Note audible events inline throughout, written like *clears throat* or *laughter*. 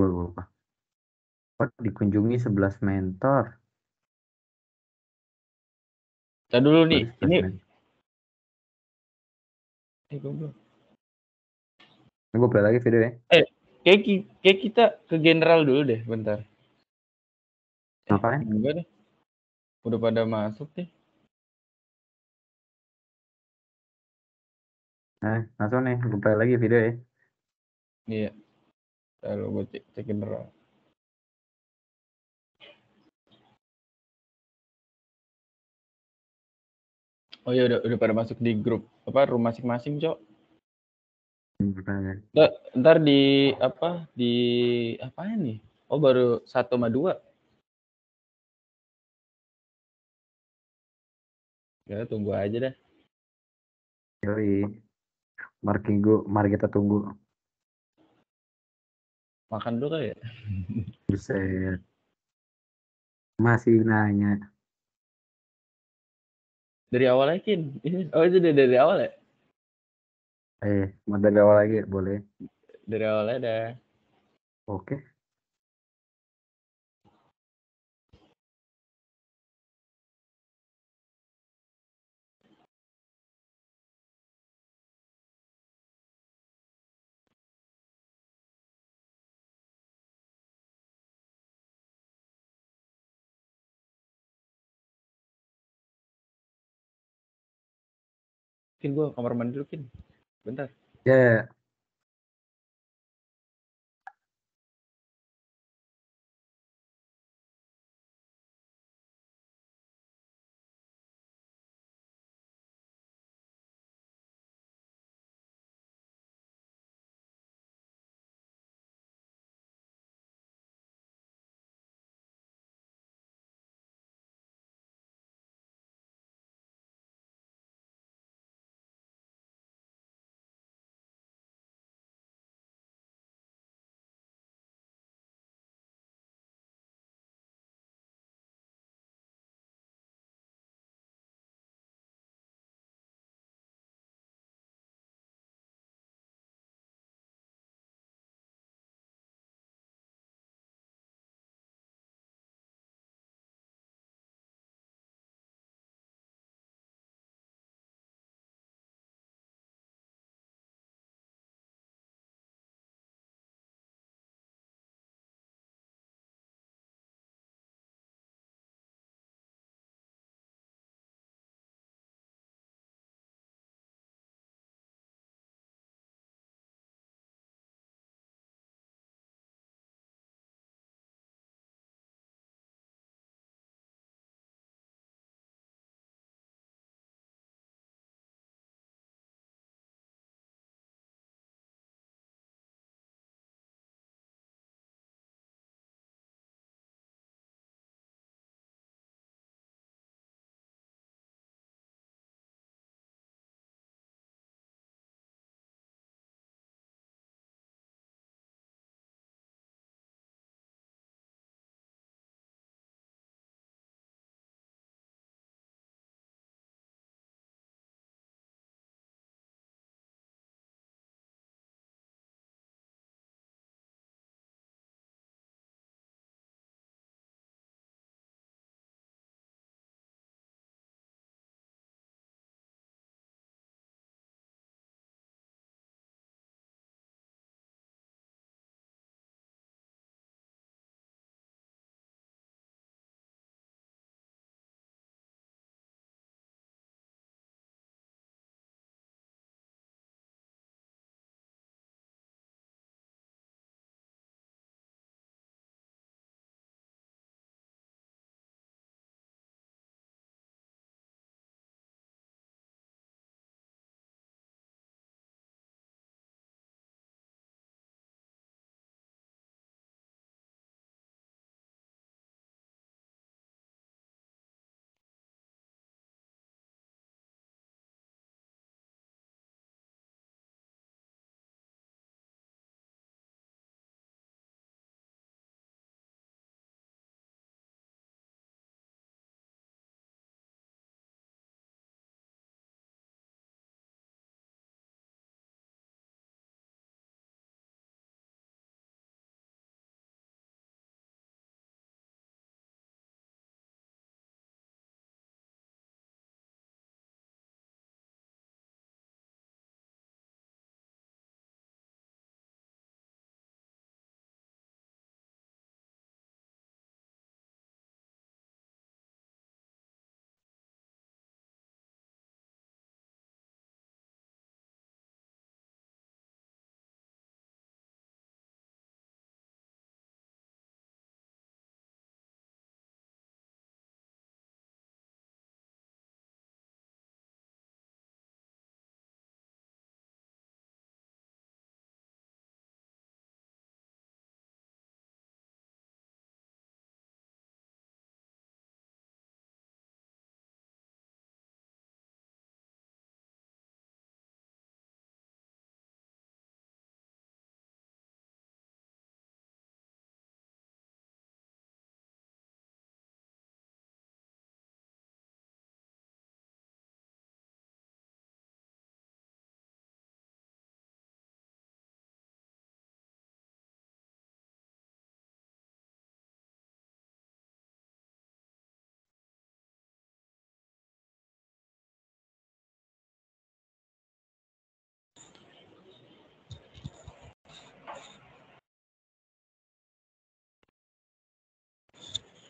gue lupa Pot oh, dikunjungi 11 mentor kita dulu nih ini eh, ini ini gue play lagi video ya eh kayak, kayak kita ke general dulu deh bentar eh, ngapain enggak deh udah pada masuk deh Nah, langsung nih, gue play lagi video ya. Iya lalu gue cek, cek general Oh ya udah udah pada masuk di grup apa Rumah masing-masing, Cok. Ntar, ntar di apa di apa ini? Oh baru satu sama dua. Ya tunggu aja deh. Yoi. Marking tunggu, mari kita tunggu makan dulu kayak ya masih nanya dari awal lagi oh itu dari, dari awal ya eh mau dari awal lagi boleh dari awal ada oke Kin gue kamar mandi dulu Kin. Bentar. Ya. Yeah. Ya.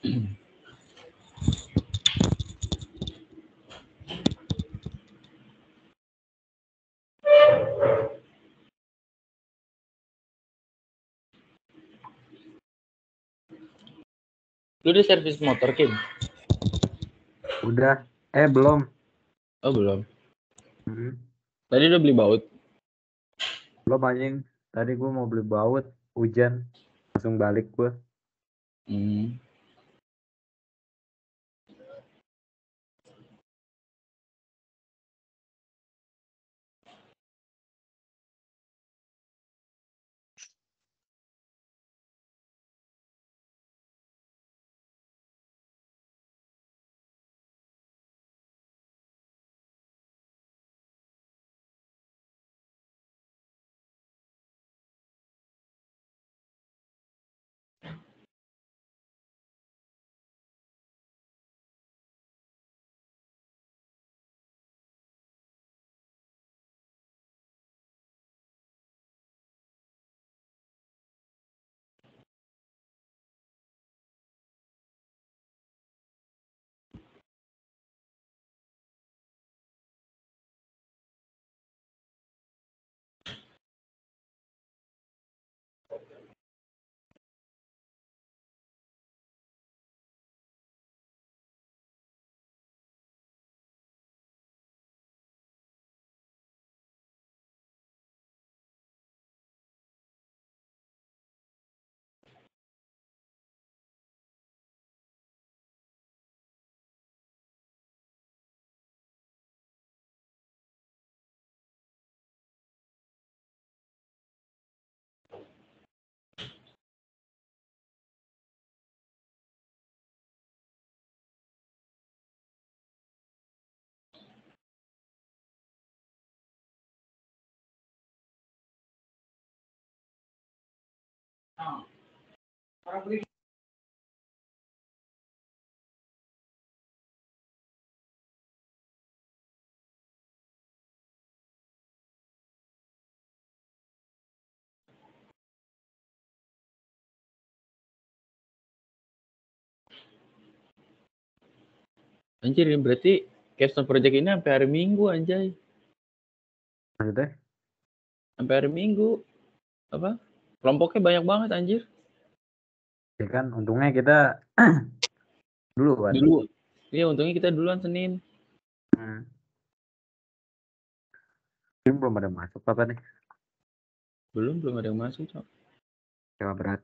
Lu di servis motor, Kim? Udah. Eh, belum. Oh, belum. Hmm. Tadi udah beli baut? Belum, anjing. Tadi gue mau beli baut. Hujan. Langsung balik gue. Hmm. ini Anjir, berarti Capstone Project ini sampai hari Minggu anjay. Maksudnya? Sampai hari Minggu. Apa? Kelompoknya banyak banget anjir. Ya kan untungnya kita *clears throat* dulu kan. Dulu. Iya untungnya kita duluan Senin. Hmm. Ini belum ada masuk apa nih? Belum, belum ada yang masuk, Cok. Sewa berat.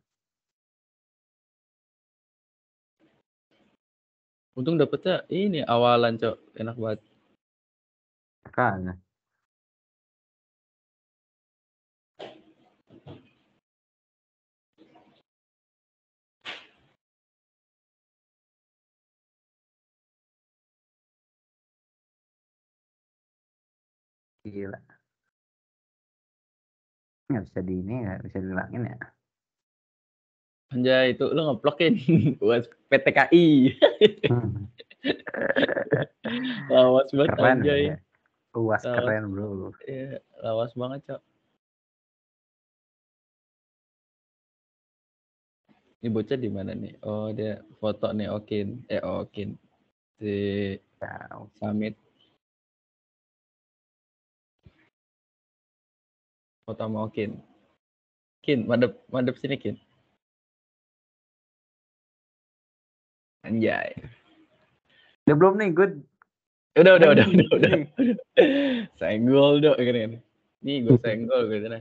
Untung dapetnya ini awalan, Cok. Enak banget. Makanya. Gila. Nggak bisa di ini, nggak ya, bisa dihilangin ya. Anjay, itu lu ngeplokin *laughs* buat PTKI. *laughs* lawas banget keren, ya, anjay. Ya. Luas lawas, keren bro. Iya, lawas banget cok. Ini bocah di mana nih? Oh dia foto nih Okin, eh Okin si ya, Samit mau Kin. Kin, madep, madep sini Kin. Anjay. Udah belum nih, good. Udah, udah, udah, udah, udah. senggol dong gini, gini. Nih gue *laughs* senggol gitu nah.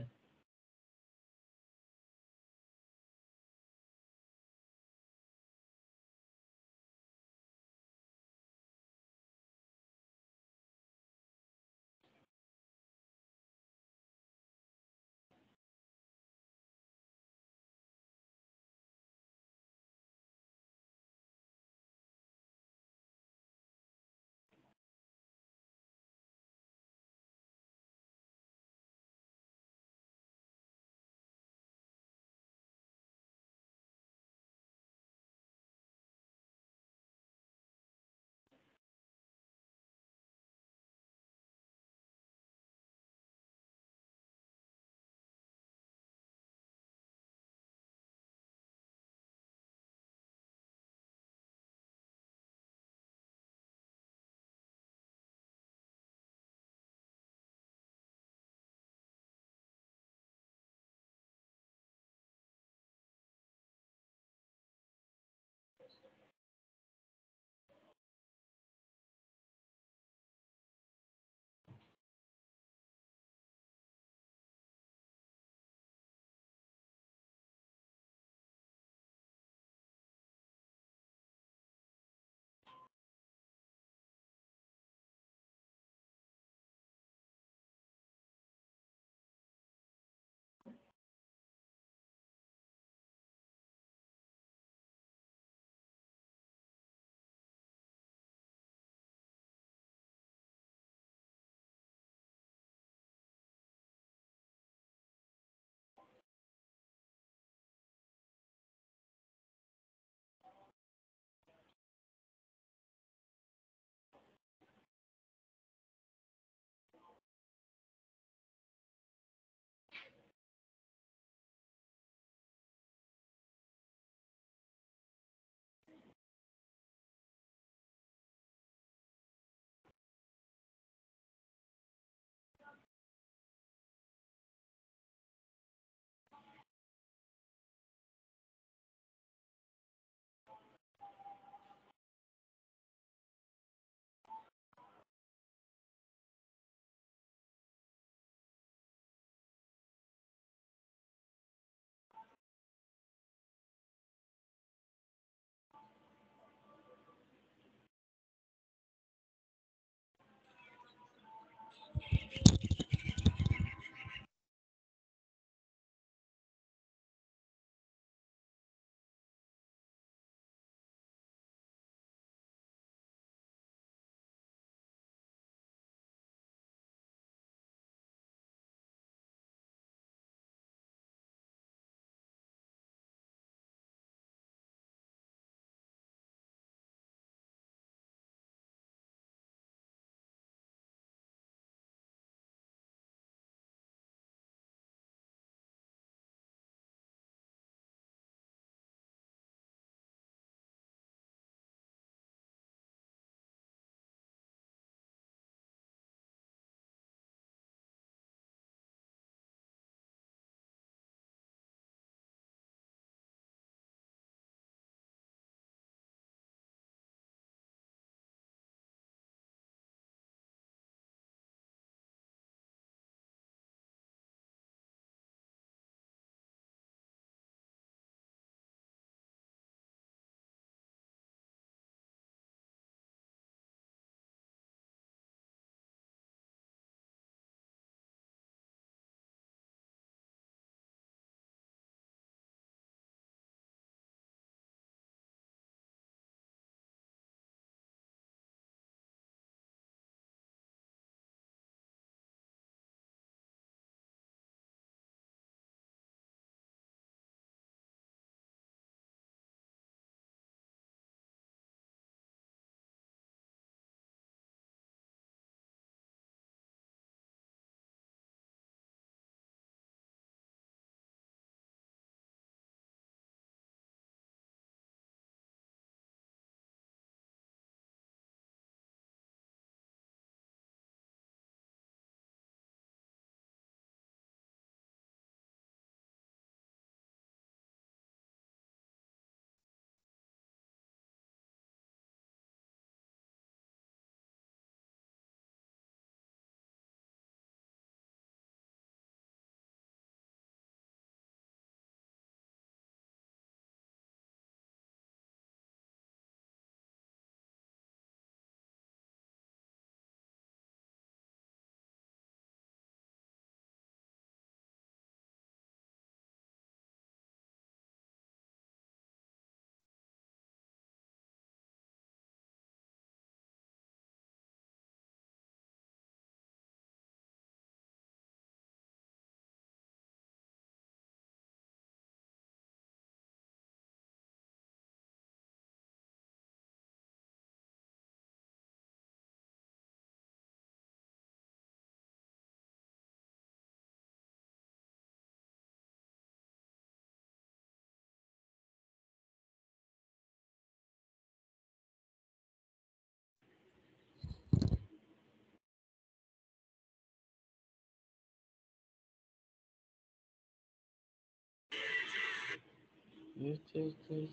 You take this.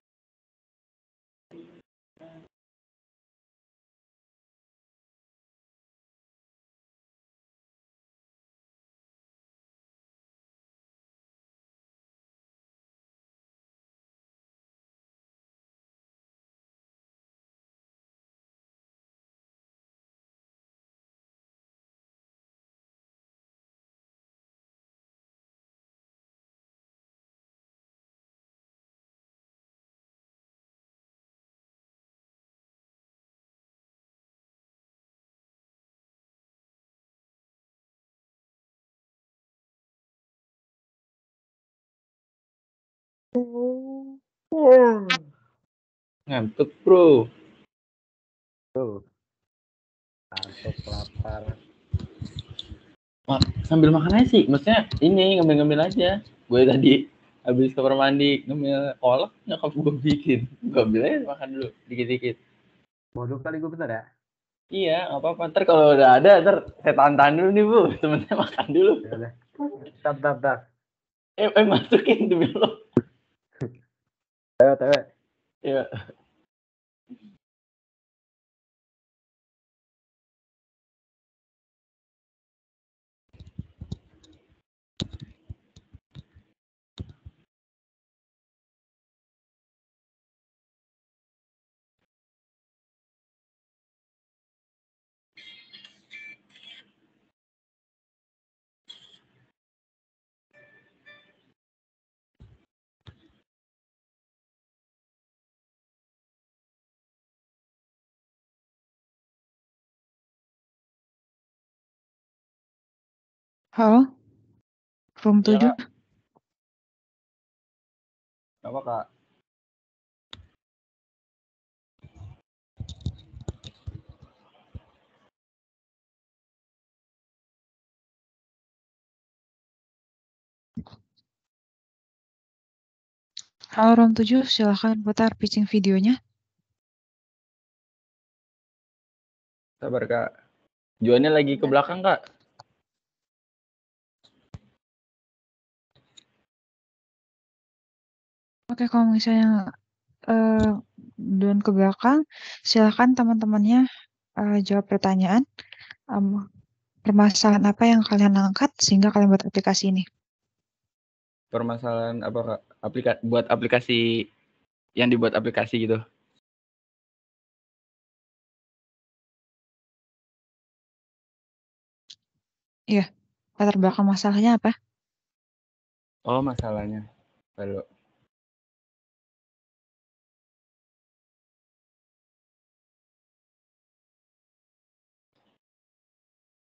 Hmm. Ngantuk bro. tuh Ngantuk lapar. sambil makan aja sih, maksudnya ini ngambil-ngambil aja. Gue tadi habis kamar mandi ngambil kolak nyokap gue bikin. Gue ambil aja makan dulu dikit-dikit. Bodoh kali gue bentar ya. Iya, apa-apa. Ntar kalau udah ada, ntar saya tantan dulu nih, Bu. Temennya makan dulu. Tap, tap, tap. Eh, eh masukin dulu. Yeah. Halo? Room Ya, 7? Apa, Kak? Halo Room 7, silahkan putar pitching videonya. Sabar, Kak. Juannya lagi ke belakang, Kak. Oke, kalau misalnya, eee, eh, down ke belakang, silakan teman-temannya, uh, jawab pertanyaan, Um, permasalahan apa yang kalian angkat sehingga kalian buat aplikasi ini? Permasalahan apa, Aplika buat aplikasi yang dibuat aplikasi gitu? Iya, latar belakang masalahnya apa? Oh, masalahnya, kalau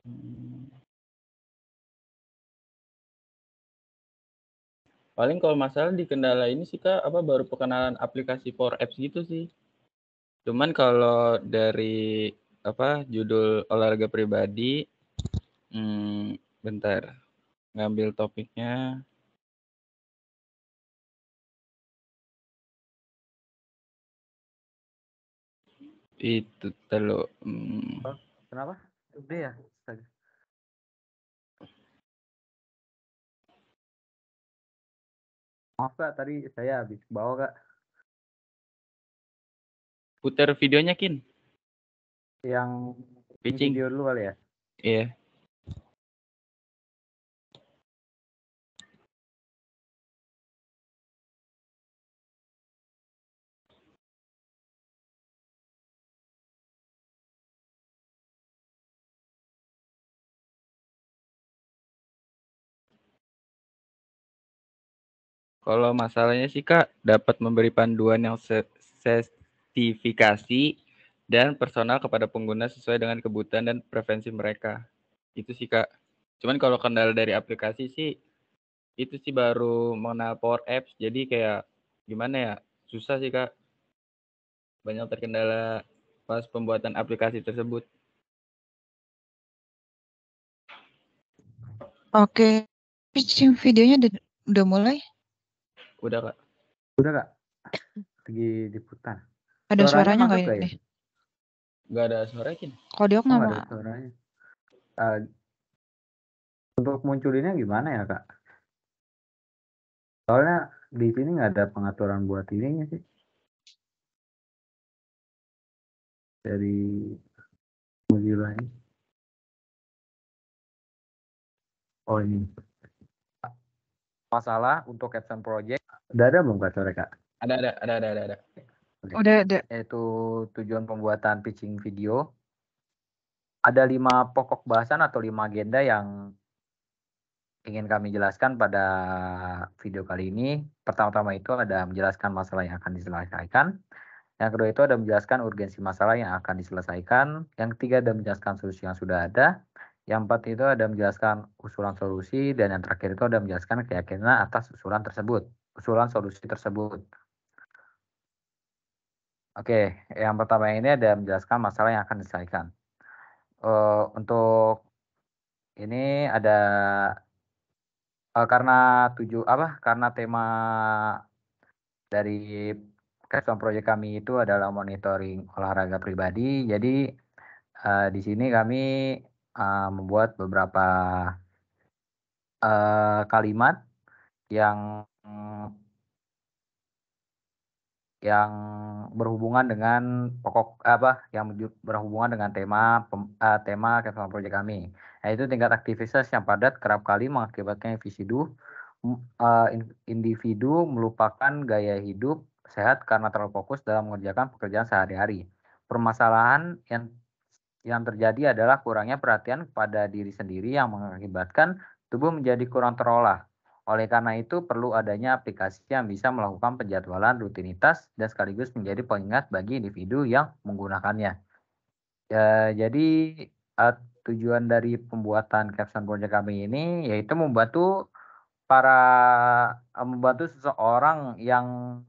Hmm. Paling kalau masalah di kendala ini sih Kak, apa, baru perkenalan aplikasi for apps gitu sih. Cuman kalau dari, apa, judul olahraga pribadi, hmm, bentar, ngambil topiknya. Itu, telo. Hmm. Kenapa? Udah ya? Maaf kak, tadi saya habis bawa kak. Putar videonya kin. Yang pitching video dulu kali ya. Iya. Yeah. Kalau masalahnya sih Kak, dapat memberi panduan yang sertifikasi dan personal kepada pengguna sesuai dengan kebutuhan dan preferensi mereka. Itu sih Kak. Cuman kalau kendala dari aplikasi sih itu sih baru mengenal Power Apps. Jadi kayak gimana ya? Susah sih Kak. Banyak terkendala pas pembuatan aplikasi tersebut. Oke, pitching videonya udah mulai? Udah kak. Udah kak. Lagi diputar. Ada suaranya nggak ini? Ya? Gak ya? oh, ada suaranya kini. Kalau dia nggak ada suaranya. Uh, untuk munculinnya gimana ya kak? Soalnya di sini nggak ada pengaturan buat ininya sih. Dari Mozilla ini. Oh ini. Masalah untuk Caption Project Udah ada belum Kak Sore Kak? Ada ada ada ada ada. ada. Okay. Udah ada. Yaitu tujuan pembuatan pitching video. Ada lima pokok bahasan atau lima agenda yang ingin kami jelaskan pada video kali ini. Pertama-tama itu ada menjelaskan masalah yang akan diselesaikan. Yang kedua itu ada menjelaskan urgensi masalah yang akan diselesaikan. Yang ketiga ada menjelaskan solusi yang sudah ada. Yang empat itu ada menjelaskan usulan solusi. Dan yang terakhir itu ada menjelaskan keyakinan atas usulan tersebut usulan solusi tersebut. Oke, yang pertama ini ada menjelaskan masalah yang akan diselesaikan. Uh, untuk ini ada uh, karena tujuh apa? Karena tema dari custom project kami itu adalah monitoring olahraga pribadi. Jadi uh, di sini kami uh, membuat beberapa uh, kalimat yang Eh, yang berhubungan dengan pokok apa yang berhubungan dengan tema pem, uh, tema capital proyek kami yaitu tingkat aktivitas yang padat kerap kali mengakibatkan individu uh, individu melupakan gaya hidup sehat karena terlalu fokus dalam mengerjakan pekerjaan sehari-hari permasalahan yang yang terjadi adalah kurangnya perhatian pada diri sendiri yang mengakibatkan tubuh menjadi kurang terolah oleh karena itu, perlu adanya aplikasi yang bisa melakukan penjadwalan rutinitas dan sekaligus menjadi pengingat bagi individu yang menggunakannya. Ya, jadi, uh, tujuan dari pembuatan caption project kami ini yaitu membantu para eh, membantu seseorang yang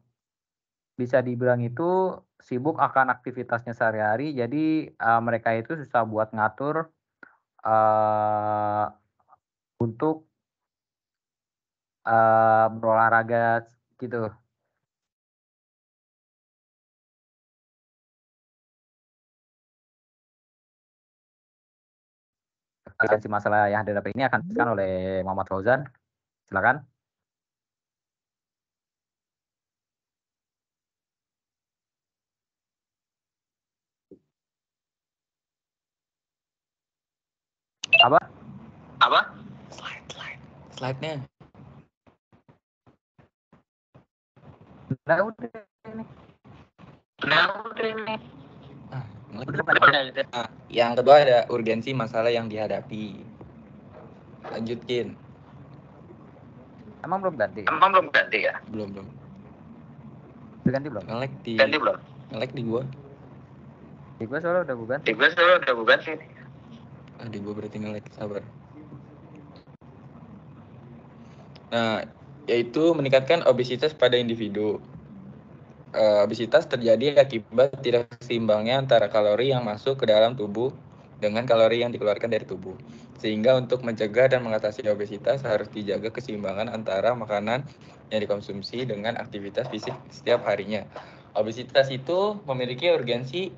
bisa dibilang itu sibuk akan aktivitasnya sehari-hari jadi uh, mereka itu susah buat ngatur uh, untuk uh, berolahraga gitu si masalah yang dihadapi ini akan diberikan oleh Muhammad Fauzan. Silakan. Apa? Apa? Slide, slide. Slide-nya. Nah udah ini. Nah yang, kedua, ada urgensi masalah yang dihadapi. Lanjutkin. Emang belum ganti? Emang belum ganti ya? Belum belum. Udah ganti belum? Ngelek di. Ganti belum? Ngelek di gua. Di gua soalnya udah gua ganti. Di gua soalnya udah gua ganti. Ah, di gua berarti ngelek sabar. Nah, yaitu meningkatkan obesitas pada individu. Eh, obesitas terjadi akibat tidak seimbangnya antara kalori yang masuk ke dalam tubuh dengan kalori yang dikeluarkan dari tubuh. Sehingga untuk mencegah dan mengatasi obesitas harus dijaga keseimbangan antara makanan yang dikonsumsi dengan aktivitas fisik setiap harinya. Obesitas itu memiliki urgensi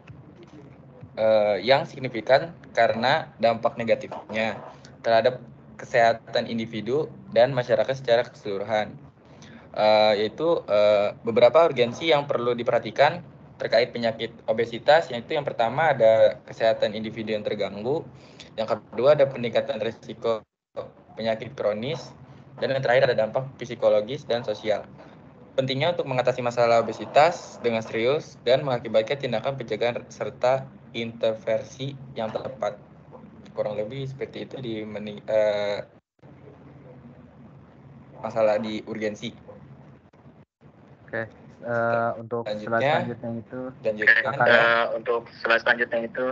uh, yang signifikan karena dampak negatifnya terhadap kesehatan individu dan masyarakat secara keseluruhan uh, yaitu uh, beberapa urgensi yang perlu diperhatikan terkait penyakit obesitas yaitu yang pertama ada kesehatan individu yang terganggu, yang kedua ada peningkatan risiko penyakit kronis dan yang terakhir ada dampak psikologis dan sosial. Pentingnya untuk mengatasi masalah obesitas dengan serius dan mengakibatkan tindakan pencegahan serta intervensi yang tepat. Kurang lebih seperti itu di uh, masalah di urgensi. Oke. Okay. Uh, eh, untuk selanjutnya, selanjutnya itu dan akan, uh, eh, untuk slide selanjutnya itu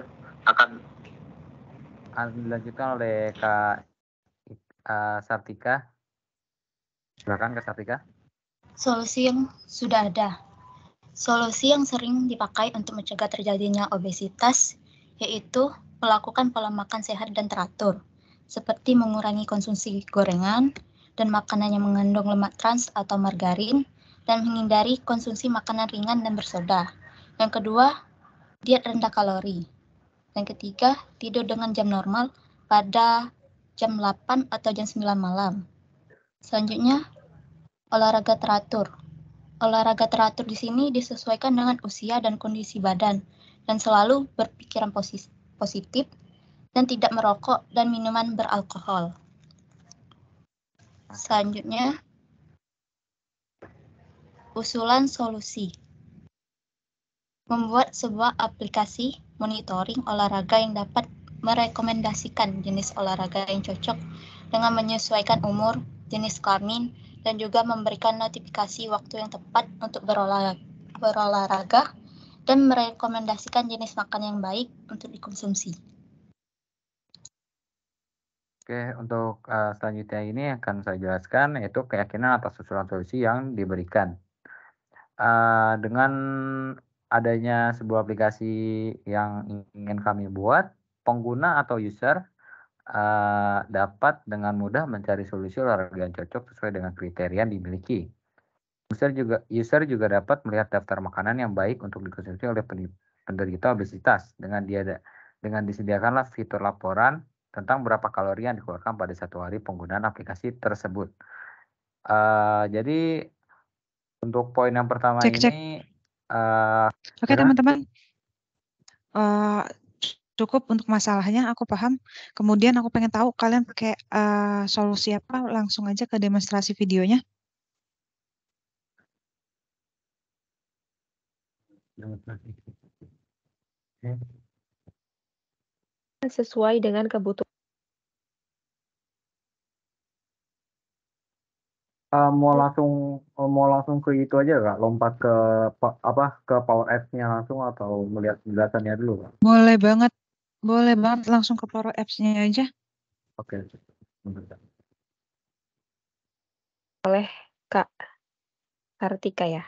akan dilanjutkan oleh Kak uh, Sartika. Silakan Kak Sartika. Solusi yang sudah ada. Solusi yang sering dipakai untuk mencegah terjadinya obesitas yaitu melakukan pola makan sehat dan teratur, seperti mengurangi konsumsi gorengan dan makanan yang mengandung lemak trans atau margarin, dan menghindari konsumsi makanan ringan dan bersoda. Yang kedua, diet rendah kalori. Yang ketiga, tidur dengan jam normal pada jam 8 atau jam 9 malam. Selanjutnya, olahraga teratur. Olahraga teratur di sini disesuaikan dengan usia dan kondisi badan dan selalu berpikiran positif dan tidak merokok dan minuman beralkohol. Selanjutnya, Usulan solusi membuat sebuah aplikasi monitoring olahraga yang dapat merekomendasikan jenis olahraga yang cocok dengan menyesuaikan umur, jenis kelamin, dan juga memberikan notifikasi waktu yang tepat untuk berolah, berolahraga dan merekomendasikan jenis makan yang baik untuk dikonsumsi. Oke, untuk uh, selanjutnya ini akan saya jelaskan yaitu keyakinan atas usulan solusi yang diberikan. Eh, dengan adanya sebuah aplikasi yang ingin kami buat, pengguna atau user uh, dapat dengan mudah mencari solusi olahraga yang cocok sesuai dengan kriteria yang dimiliki. User juga user juga dapat melihat daftar makanan yang baik untuk dikonsumsi oleh penderita obesitas dengan dia dengan disediakanlah fitur laporan tentang berapa kalori yang dikeluarkan pada satu hari penggunaan aplikasi tersebut. Uh, jadi untuk poin yang pertama cek, cek. uh, Oke, teman-teman. Uh, cukup untuk masalahnya aku paham. Kemudian aku pengen tahu kalian pakai uh, solusi apa? Langsung aja ke demonstrasi videonya. Sesuai dengan kebutuhan. Uh, mau langsung mau langsung ke itu aja kak, lompat ke apa ke Power Apps-nya langsung atau melihat penjelasannya dulu kak? Boleh banget, boleh banget langsung ke Power Apps-nya aja. Oke, okay. Boleh kak Kartika ya?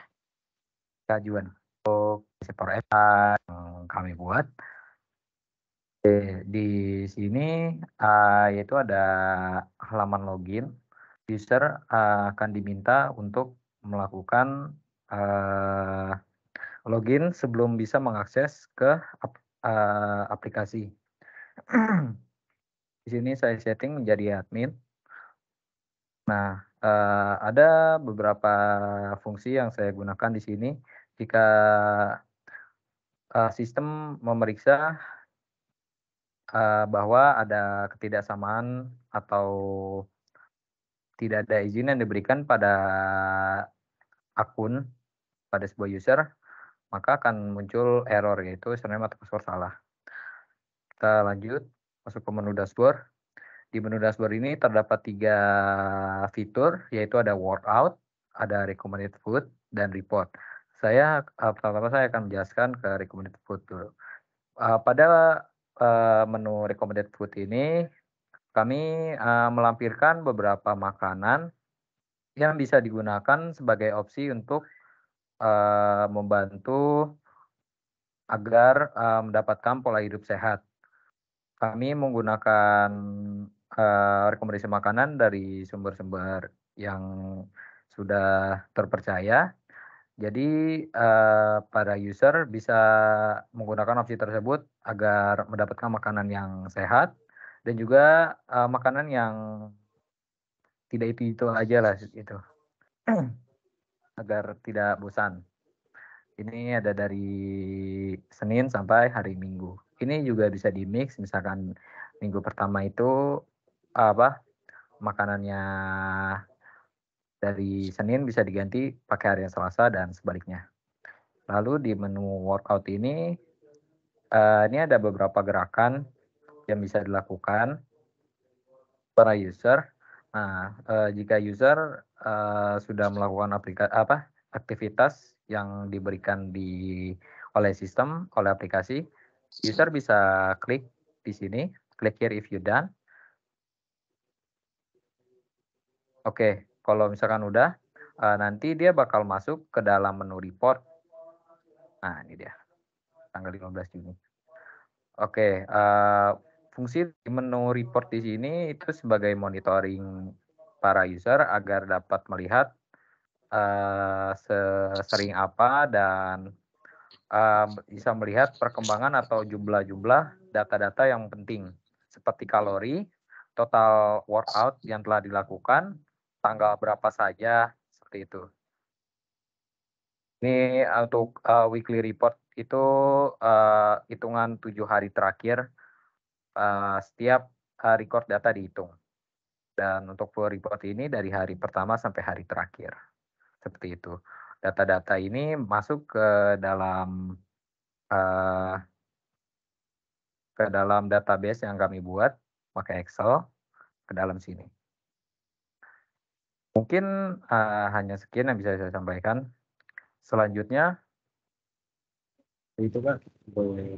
Kak Juan, untuk si Power Apps yang kami buat eh, di sini eh, yaitu ada halaman login user uh, akan diminta untuk melakukan uh, login sebelum bisa mengakses ke uh, aplikasi. *clears throat* Di sini saya setting menjadi admin. Nah, uh, ada beberapa fungsi yang saya gunakan di sini. Jika uh, sistem memeriksa uh, bahwa ada ketidaksamaan atau tidak ada izin yang diberikan pada akun pada sebuah user, maka akan muncul error yaitu username atau password salah. Kita lanjut masuk ke menu dashboard. Di menu dashboard ini terdapat tiga fitur yaitu ada workout, ada recommended food, dan report. Saya eh, pertama-tama saya akan menjelaskan ke recommended food dulu. Eh, pada eh, menu recommended food ini kami uh, melampirkan beberapa makanan yang bisa digunakan sebagai opsi untuk uh, membantu agar uh, mendapatkan pola hidup sehat. Kami menggunakan uh, rekomendasi makanan dari sumber-sumber yang sudah terpercaya. Jadi uh, para user bisa menggunakan opsi tersebut agar mendapatkan makanan yang sehat dan juga uh, makanan yang tidak itu itu aja lah itu *clears throat* agar tidak bosan. Ini ada dari Senin sampai hari Minggu. Ini juga bisa di mix, misalkan minggu pertama itu apa makanannya dari Senin bisa diganti pakai hari Selasa dan sebaliknya. Lalu di menu workout ini, uh, ini ada beberapa gerakan yang bisa dilakukan para user. Nah, eh, jika user eh, sudah melakukan aplikasi apa aktivitas yang diberikan di oleh sistem oleh aplikasi, user bisa klik di sini, klik here if you done. Oke, okay, kalau misalkan udah, eh, nanti dia bakal masuk ke dalam menu report. Nah, ini dia tanggal 15 Juni. Oke, okay, uh, eh, fungsi menu report di sini itu sebagai monitoring para user agar dapat melihat uh, eh, sering apa dan uh, bisa melihat perkembangan atau jumlah-jumlah data-data yang penting seperti kalori, total workout yang telah dilakukan, tanggal berapa saja seperti itu. Ini eh, untuk uh, weekly report itu uh, hitungan tujuh hari terakhir Eh, setiap uh, record data dihitung. Dan untuk full report ini dari hari pertama sampai hari terakhir. Seperti itu. Data-data ini masuk ke dalam uh, ke dalam database yang kami buat pakai Excel ke dalam sini. Mungkin uh, hanya sekian yang bisa saya sampaikan. Selanjutnya itu kan boleh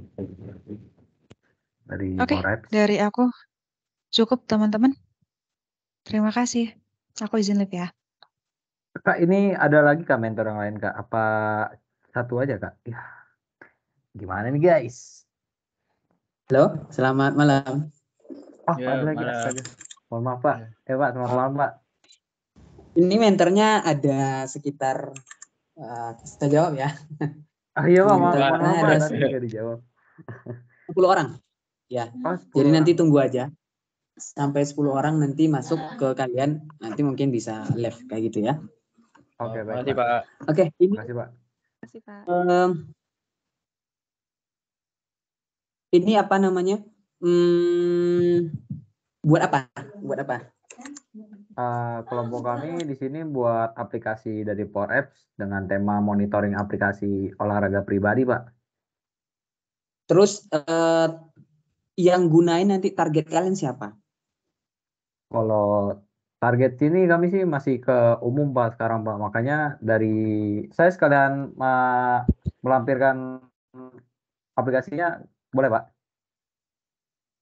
dari okay, Moret. dari aku cukup teman-teman. Terima kasih. Aku izin live ya. Kak, ini ada lagi kak mentor yang lain kak? Apa satu aja kak? Ya. Gimana nih guys? Halo, selamat malam. Oh, ya, ada lagi. Malam. Mohon maaf pak. Ya. Eh pak, selamat malam pak. Ini mentornya ada sekitar uh, kita jawab ya. Ah iya pak, mohon maaf. Ada sepuluh orang ya. Oh, Jadi nanti tunggu aja sampai 10 orang nanti masuk ah. ke kalian nanti mungkin bisa live kayak gitu ya. Oke, okay, oh, baik. Pak. Oke, okay, ini Terima kasih, Pak. Um, ini apa namanya? Hmm, buat apa? Buat apa? Uh, kelompok kami di sini buat aplikasi dari Power Apps dengan tema monitoring aplikasi olahraga pribadi, Pak. Terus uh, yang gunain nanti target kalian siapa? Kalau target ini kami sih masih ke umum pak sekarang pak makanya dari saya sekalian uh, melampirkan aplikasinya boleh pak?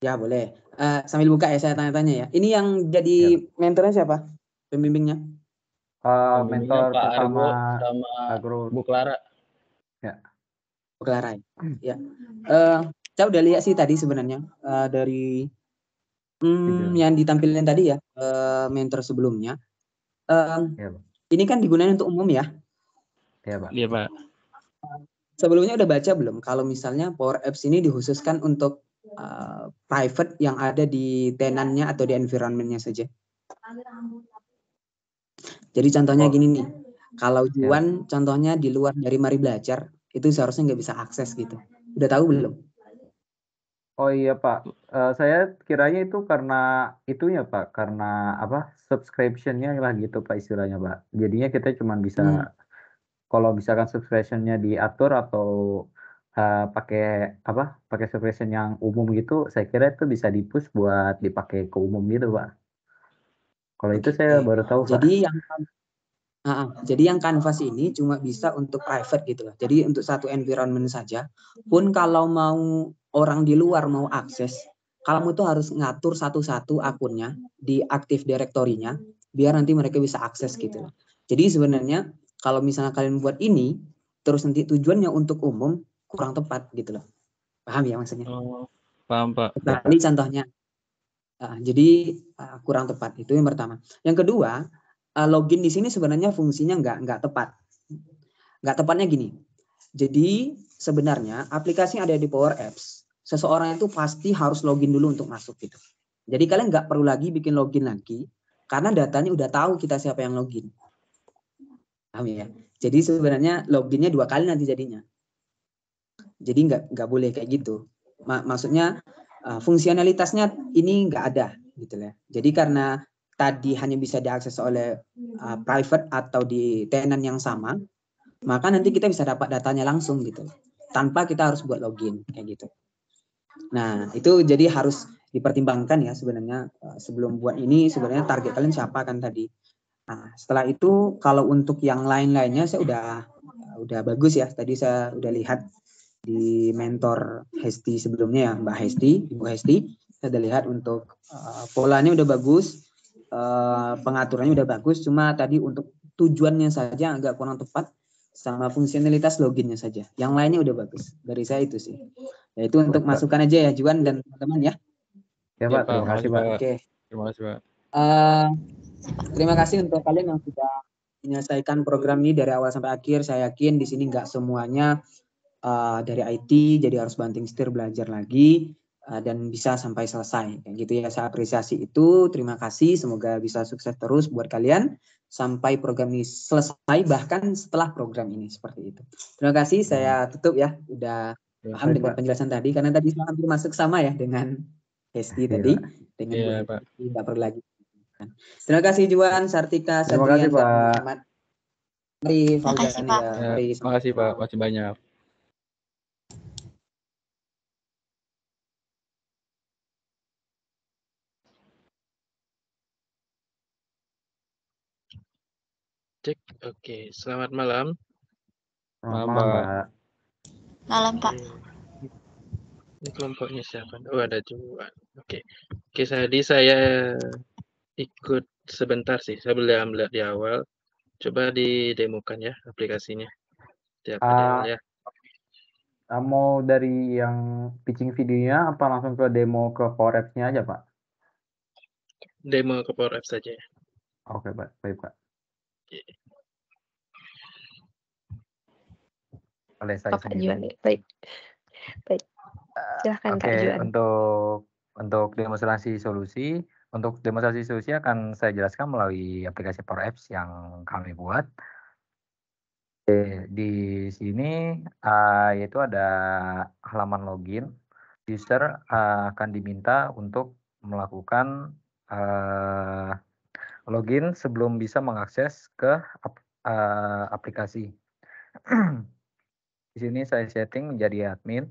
Ya boleh. Uh, sambil buka ya saya tanya-tanya ya. Ini yang jadi ya. mentornya siapa? Pembimbingnya? Uh, mentor pak pertama sama Agro. Bu Clara. Ya. Bu Clara. Ya. Uh, saya udah lihat sih tadi sebenarnya uh, dari hmm, iya. yang ditampilkan tadi ya uh, eh, mentor sebelumnya. uh, ya, Ini kan digunakan untuk umum ya? Iya pak. Iya pak. Sebelumnya udah baca belum? Kalau misalnya Power Apps ini dikhususkan untuk uh, private yang ada di tenannya atau di environmentnya saja. Jadi contohnya oh. gini nih, kalau iya. Juan ya. contohnya di luar dari Mari Belajar itu seharusnya nggak bisa akses gitu. Udah tahu belum? Oh iya Pak, uh, saya kiranya itu karena itunya Pak, karena apa, Subscriptionnya lah gitu Pak istilahnya Pak. Jadinya kita cuma bisa hmm. kalau misalkan subscriptionnya diatur atau, uh, pakai apa, pakai subscription yang umum gitu, saya kira itu bisa di-push buat dipakai ke umum gitu Pak. Kalau itu saya baru tahu Pak. jadi yang Nah, jadi yang kanvas ini cuma bisa untuk private gitu lah. Jadi untuk satu environment saja. Pun kalau mau orang di luar mau akses, kamu tuh harus ngatur satu-satu akunnya di aktif Directory-nya biar nanti mereka bisa akses gitu Lah. Jadi sebenarnya kalau misalnya kalian buat ini terus nanti tujuannya untuk umum kurang tepat gitu loh. Paham ya maksudnya? Oh, paham, Pak. Nah ini contohnya. Nah, jadi uh, kurang tepat itu yang pertama. Yang kedua, Eh, login di sini sebenarnya fungsinya nggak nggak tepat. Nggak tepatnya gini. Jadi sebenarnya aplikasi yang ada di Power Apps, seseorang itu pasti harus login dulu untuk masuk gitu. Jadi kalian nggak perlu lagi bikin login lagi, karena datanya udah tahu kita siapa yang login. Amin ya? Jadi sebenarnya loginnya dua kali nanti jadinya. Jadi nggak nggak boleh kayak gitu. Maksudnya eh, fungsionalitasnya ini nggak ada gitu ya. Jadi karena tadi hanya bisa diakses oleh iya. uh, private atau di tenant yang sama, maka nanti kita bisa dapat datanya langsung gitu, tanpa kita harus buat login kayak gitu. Nah itu jadi harus dipertimbangkan ya sebenarnya uh, sebelum buat ini sebenarnya target kalian siapa kan tadi. Nah setelah itu kalau untuk yang lain-lainnya saya udah uh, udah bagus ya tadi saya udah lihat di mentor Hesti sebelumnya ya Mbak Hesti, Ibu Hesti, saya udah lihat untuk uh, polanya udah bagus, Eh, pengaturannya udah bagus, cuma tadi untuk tujuannya saja agak kurang tepat sama fungsionalitas loginnya saja. Yang lainnya udah bagus. Dari saya itu sih. Yaitu untuk Pak. masukan aja ya Juan dan teman-teman ya. Ya Pak, ya, terima kasih Pak. Oke. Terima kasih Pak. Uh, terima kasih untuk kalian yang sudah menyelesaikan program ini dari awal sampai akhir. Saya yakin di sini nggak semuanya uh, dari IT, jadi harus banting setir belajar lagi. Eh, dan bisa sampai selesai kayak gitu ya saya apresiasi itu terima kasih semoga bisa sukses terus buat kalian sampai program ini selesai bahkan setelah program ini seperti itu terima kasih saya hmm. tutup ya udah ya, paham dengan penjelasan tadi karena tadi saya hampir masuk sama ya dengan Hesti ya, tadi dengan ya, Pak. tidak perlu lagi terima kasih Juan Sartika Satrian ya, ya, terima kasih Pak Terima kasih Pak. Terima kasih Pak, masih banyak. cek. Oke, selamat malam. Malam, Pak. Malam, Pak. Ini kelompoknya siapa? Oh, ada juga. Oke. Oke, tadi saya ikut sebentar sih. Saya boleh ambil di awal. Coba di didemokan ya aplikasinya. Tiap uh, ah, ya. Uh, mau dari yang pitching videonya apa langsung ke demo ke Forex-nya aja, Pak? Demo ke Forex saja ya. Oke, Pak. Baik, Pak. Oleh saya oh, sendiri. Ya? Baik. Baik. Eh, Silahkan okay, Kak Juan. Untuk untuk demonstrasi solusi, untuk demonstrasi solusi akan saya jelaskan melalui aplikasi Power Apps yang kami buat. Di sini uh, yaitu ada halaman login. User uh, akan diminta untuk melakukan uh, login sebelum bisa mengakses ke ap, uh, aplikasi. *clears throat* Di sini saya setting menjadi admin.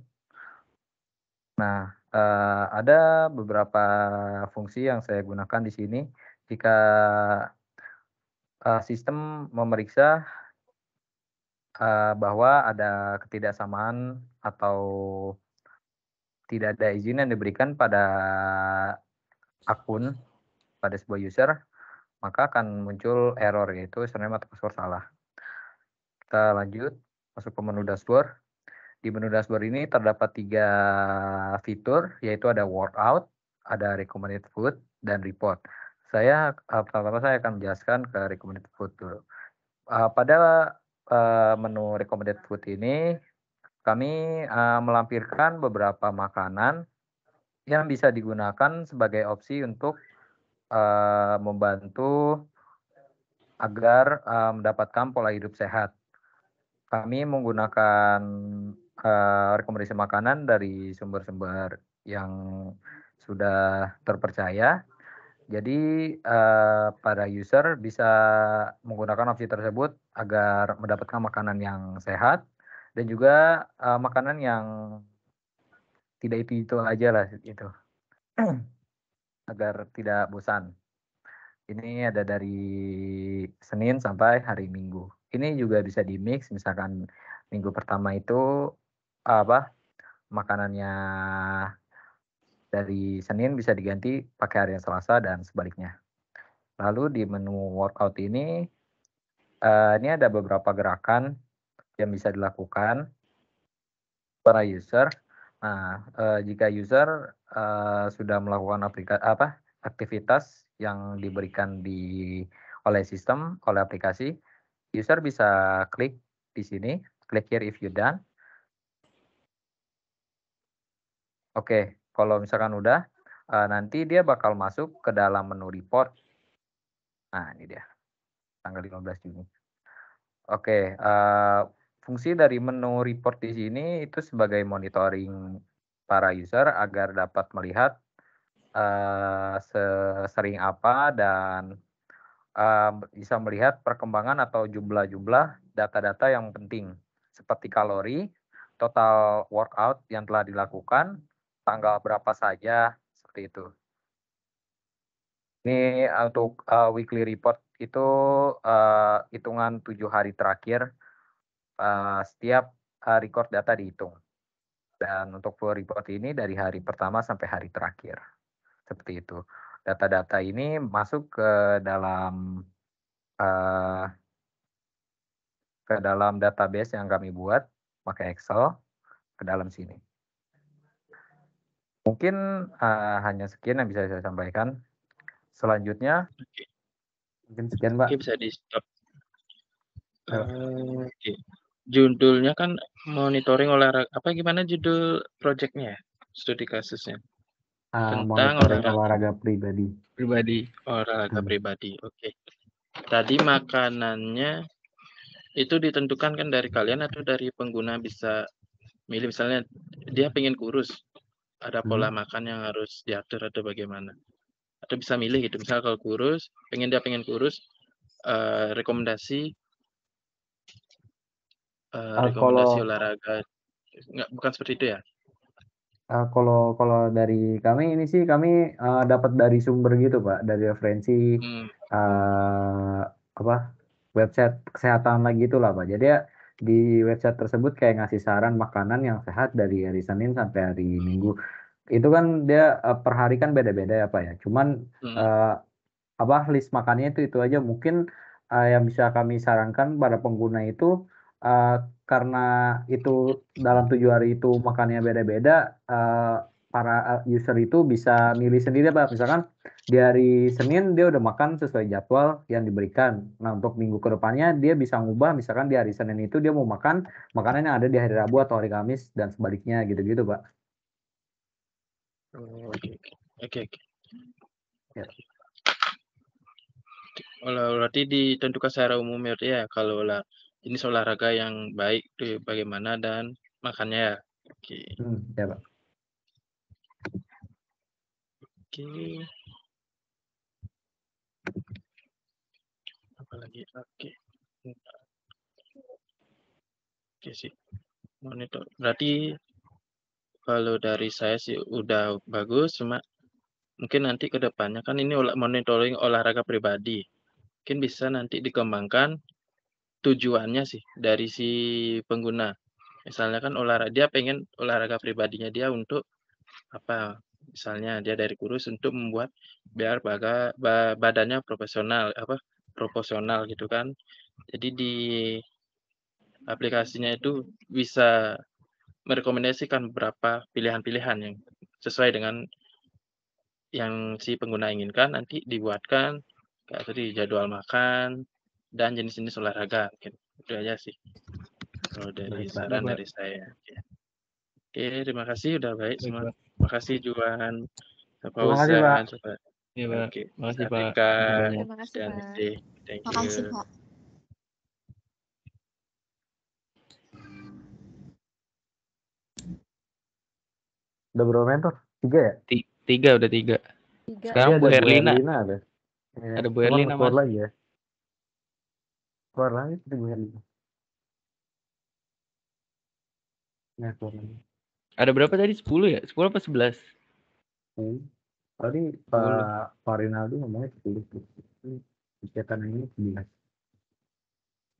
Nah, uh, ada beberapa fungsi yang saya gunakan di sini. Jika uh, sistem memeriksa uh, bahwa ada ketidaksamaan atau tidak ada izin yang diberikan pada akun pada sebuah user, maka akan muncul error yaitu username atau password salah. Kita lanjut masuk ke menu dashboard. Di menu dashboard ini terdapat tiga fitur yaitu ada workout, ada recommended food dan report. Saya eh, pertama-tama saya akan menjelaskan ke recommended food dulu. Eh, pada eh, menu recommended food ini kami melampirkan beberapa makanan yang bisa digunakan sebagai opsi untuk uh, membantu agar uh, mendapatkan pola hidup sehat. Kami menggunakan uh, rekomendasi makanan dari sumber-sumber yang sudah terpercaya. Jadi uh, para user bisa menggunakan opsi tersebut agar mendapatkan makanan yang sehat dan juga uh, makanan yang tidak itu itu aja lah itu. *clears throat* agar tidak bosan. Ini ada dari Senin sampai hari Minggu. Ini juga bisa di mix, misalkan minggu pertama itu apa makanannya dari Senin bisa diganti pakai hari yang Selasa dan sebaliknya. Lalu di menu workout ini, eh, ini ada beberapa gerakan yang bisa dilakukan para user Nah, eh, jika user eh, sudah melakukan aplikasi apa aktivitas yang diberikan di oleh sistem oleh aplikasi, user bisa klik di sini, klik here if you done. Oke, kalau misalkan udah, eh, nanti dia bakal masuk ke dalam menu report. Nah, ini dia tanggal 15 Juni. Oke, okay, uh, eh, fungsi dari menu report di sini itu sebagai monitoring para user agar dapat melihat uh, eh, sering apa dan uh, bisa melihat perkembangan atau jumlah-jumlah data-data yang penting seperti kalori, total workout yang telah dilakukan, tanggal berapa saja seperti itu. Ini untuk uh, weekly report itu uh, hitungan tujuh hari terakhir uh, setiap uh, record data dihitung. Dan untuk full report ini dari hari pertama sampai hari terakhir. Seperti itu. Data-data ini masuk ke dalam uh, ke dalam database yang kami buat pakai Excel ke dalam sini. Mungkin uh, hanya sekian yang bisa saya sampaikan. Selanjutnya, mungkin sekian, Pak. Mungkin bisa di stop. Uh, Oke, okay judulnya kan monitoring olahraga apa gimana judul projectnya ya? studi kasusnya uh, tentang olahraga, olahraga pribadi pribadi olahraga hmm. pribadi oke okay. tadi makanannya itu ditentukan kan dari kalian atau dari pengguna bisa milih misalnya dia pengen kurus ada pola hmm. makan yang harus diatur atau bagaimana atau bisa milih gitu misal kalau kurus pengen dia pengen kurus uh, rekomendasi Eh, ah, rekomendasi kalau olahraga nggak bukan seperti itu ya? Uh, kalau kalau dari kami ini sih kami, uh, dapat dari sumber gitu, Pak, dari referensi, hmm. uh, apa, website kesehatan lah Pak. Jadi ya, di website tersebut kayak ngasih saran makanan yang sehat dari hari Senin sampai hari Minggu. Itu kan dia, uh, per hari kan beda-beda ya, Pak, ya. Cuman, hmm. uh, apa, list makannya itu itu aja. Mungkin, uh, yang bisa kami sarankan pada pengguna itu uh, karena itu dalam tujuh hari itu makannya beda-beda uh, para eh, user itu bisa milih sendiri pak misalkan di hari Senin dia udah makan sesuai jadwal yang diberikan nah untuk minggu kedepannya dia bisa ngubah misalkan di hari Senin itu dia mau makan makanan yang ada di hari Rabu atau hari Kamis dan sebaliknya gitu-gitu pak oh, oke oke oke Olah, ya. berarti ditentukan secara umum ya kalau lah jenis olahraga yang baik tuh bagaimana dan makannya ya. Oke. Hmm, ya, Pak. Oke. Apa lagi? Oke. Oke sih. Nah, Monitor. Berarti kalau dari saya sih udah bagus, cuma mungkin nanti ke depannya kan ini monitoring olahraga pribadi. Mungkin bisa nanti dikembangkan tujuannya sih dari si pengguna. Misalnya kan olahraga dia pengen olahraga pribadinya dia untuk apa? Misalnya dia dari kurus untuk membuat biar baga, badannya profesional apa? proporsional gitu kan. Jadi di aplikasinya itu bisa merekomendasikan berapa pilihan-pilihan yang sesuai dengan yang si pengguna inginkan nanti dibuatkan kayak tadi jadwal makan dan jenis-jenis olahraga mungkin itu aja sih kalau dari baik, saran baik. dari saya oke. oke terima kasih udah baik semua terima kasih Juan Pak kasih Pak. terima kasih Pak terima kasih Pak Terima kasih. Pak. Udah berapa mentor? Tiga ya? Tiga, udah tiga. tiga. Sekarang ya, Bu Herlina. ada. Ya. ada Bu Herlina. Mas. lagi ya. Warnanya dengan Nah, warnanya. Ada berapa tadi? 10 ya? 10 apa 11? Hmm. Tadi Pak Pak Rinaldo ngomongnya 10. Kegiatan ini 11.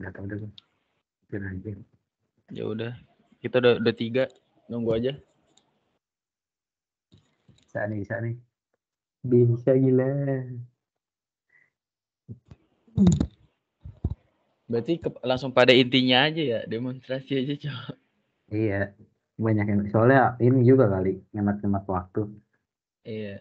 gak tau deh. mungkin aja. Ya udah, kita udah udah tiga nunggu aja. bisa nih bisa nih Bisa gila. Berarti ke, langsung pada intinya aja ya, demonstrasi aja coba. Iya, banyak yang soalnya ini juga kali ngemat-ngemat waktu. Iya.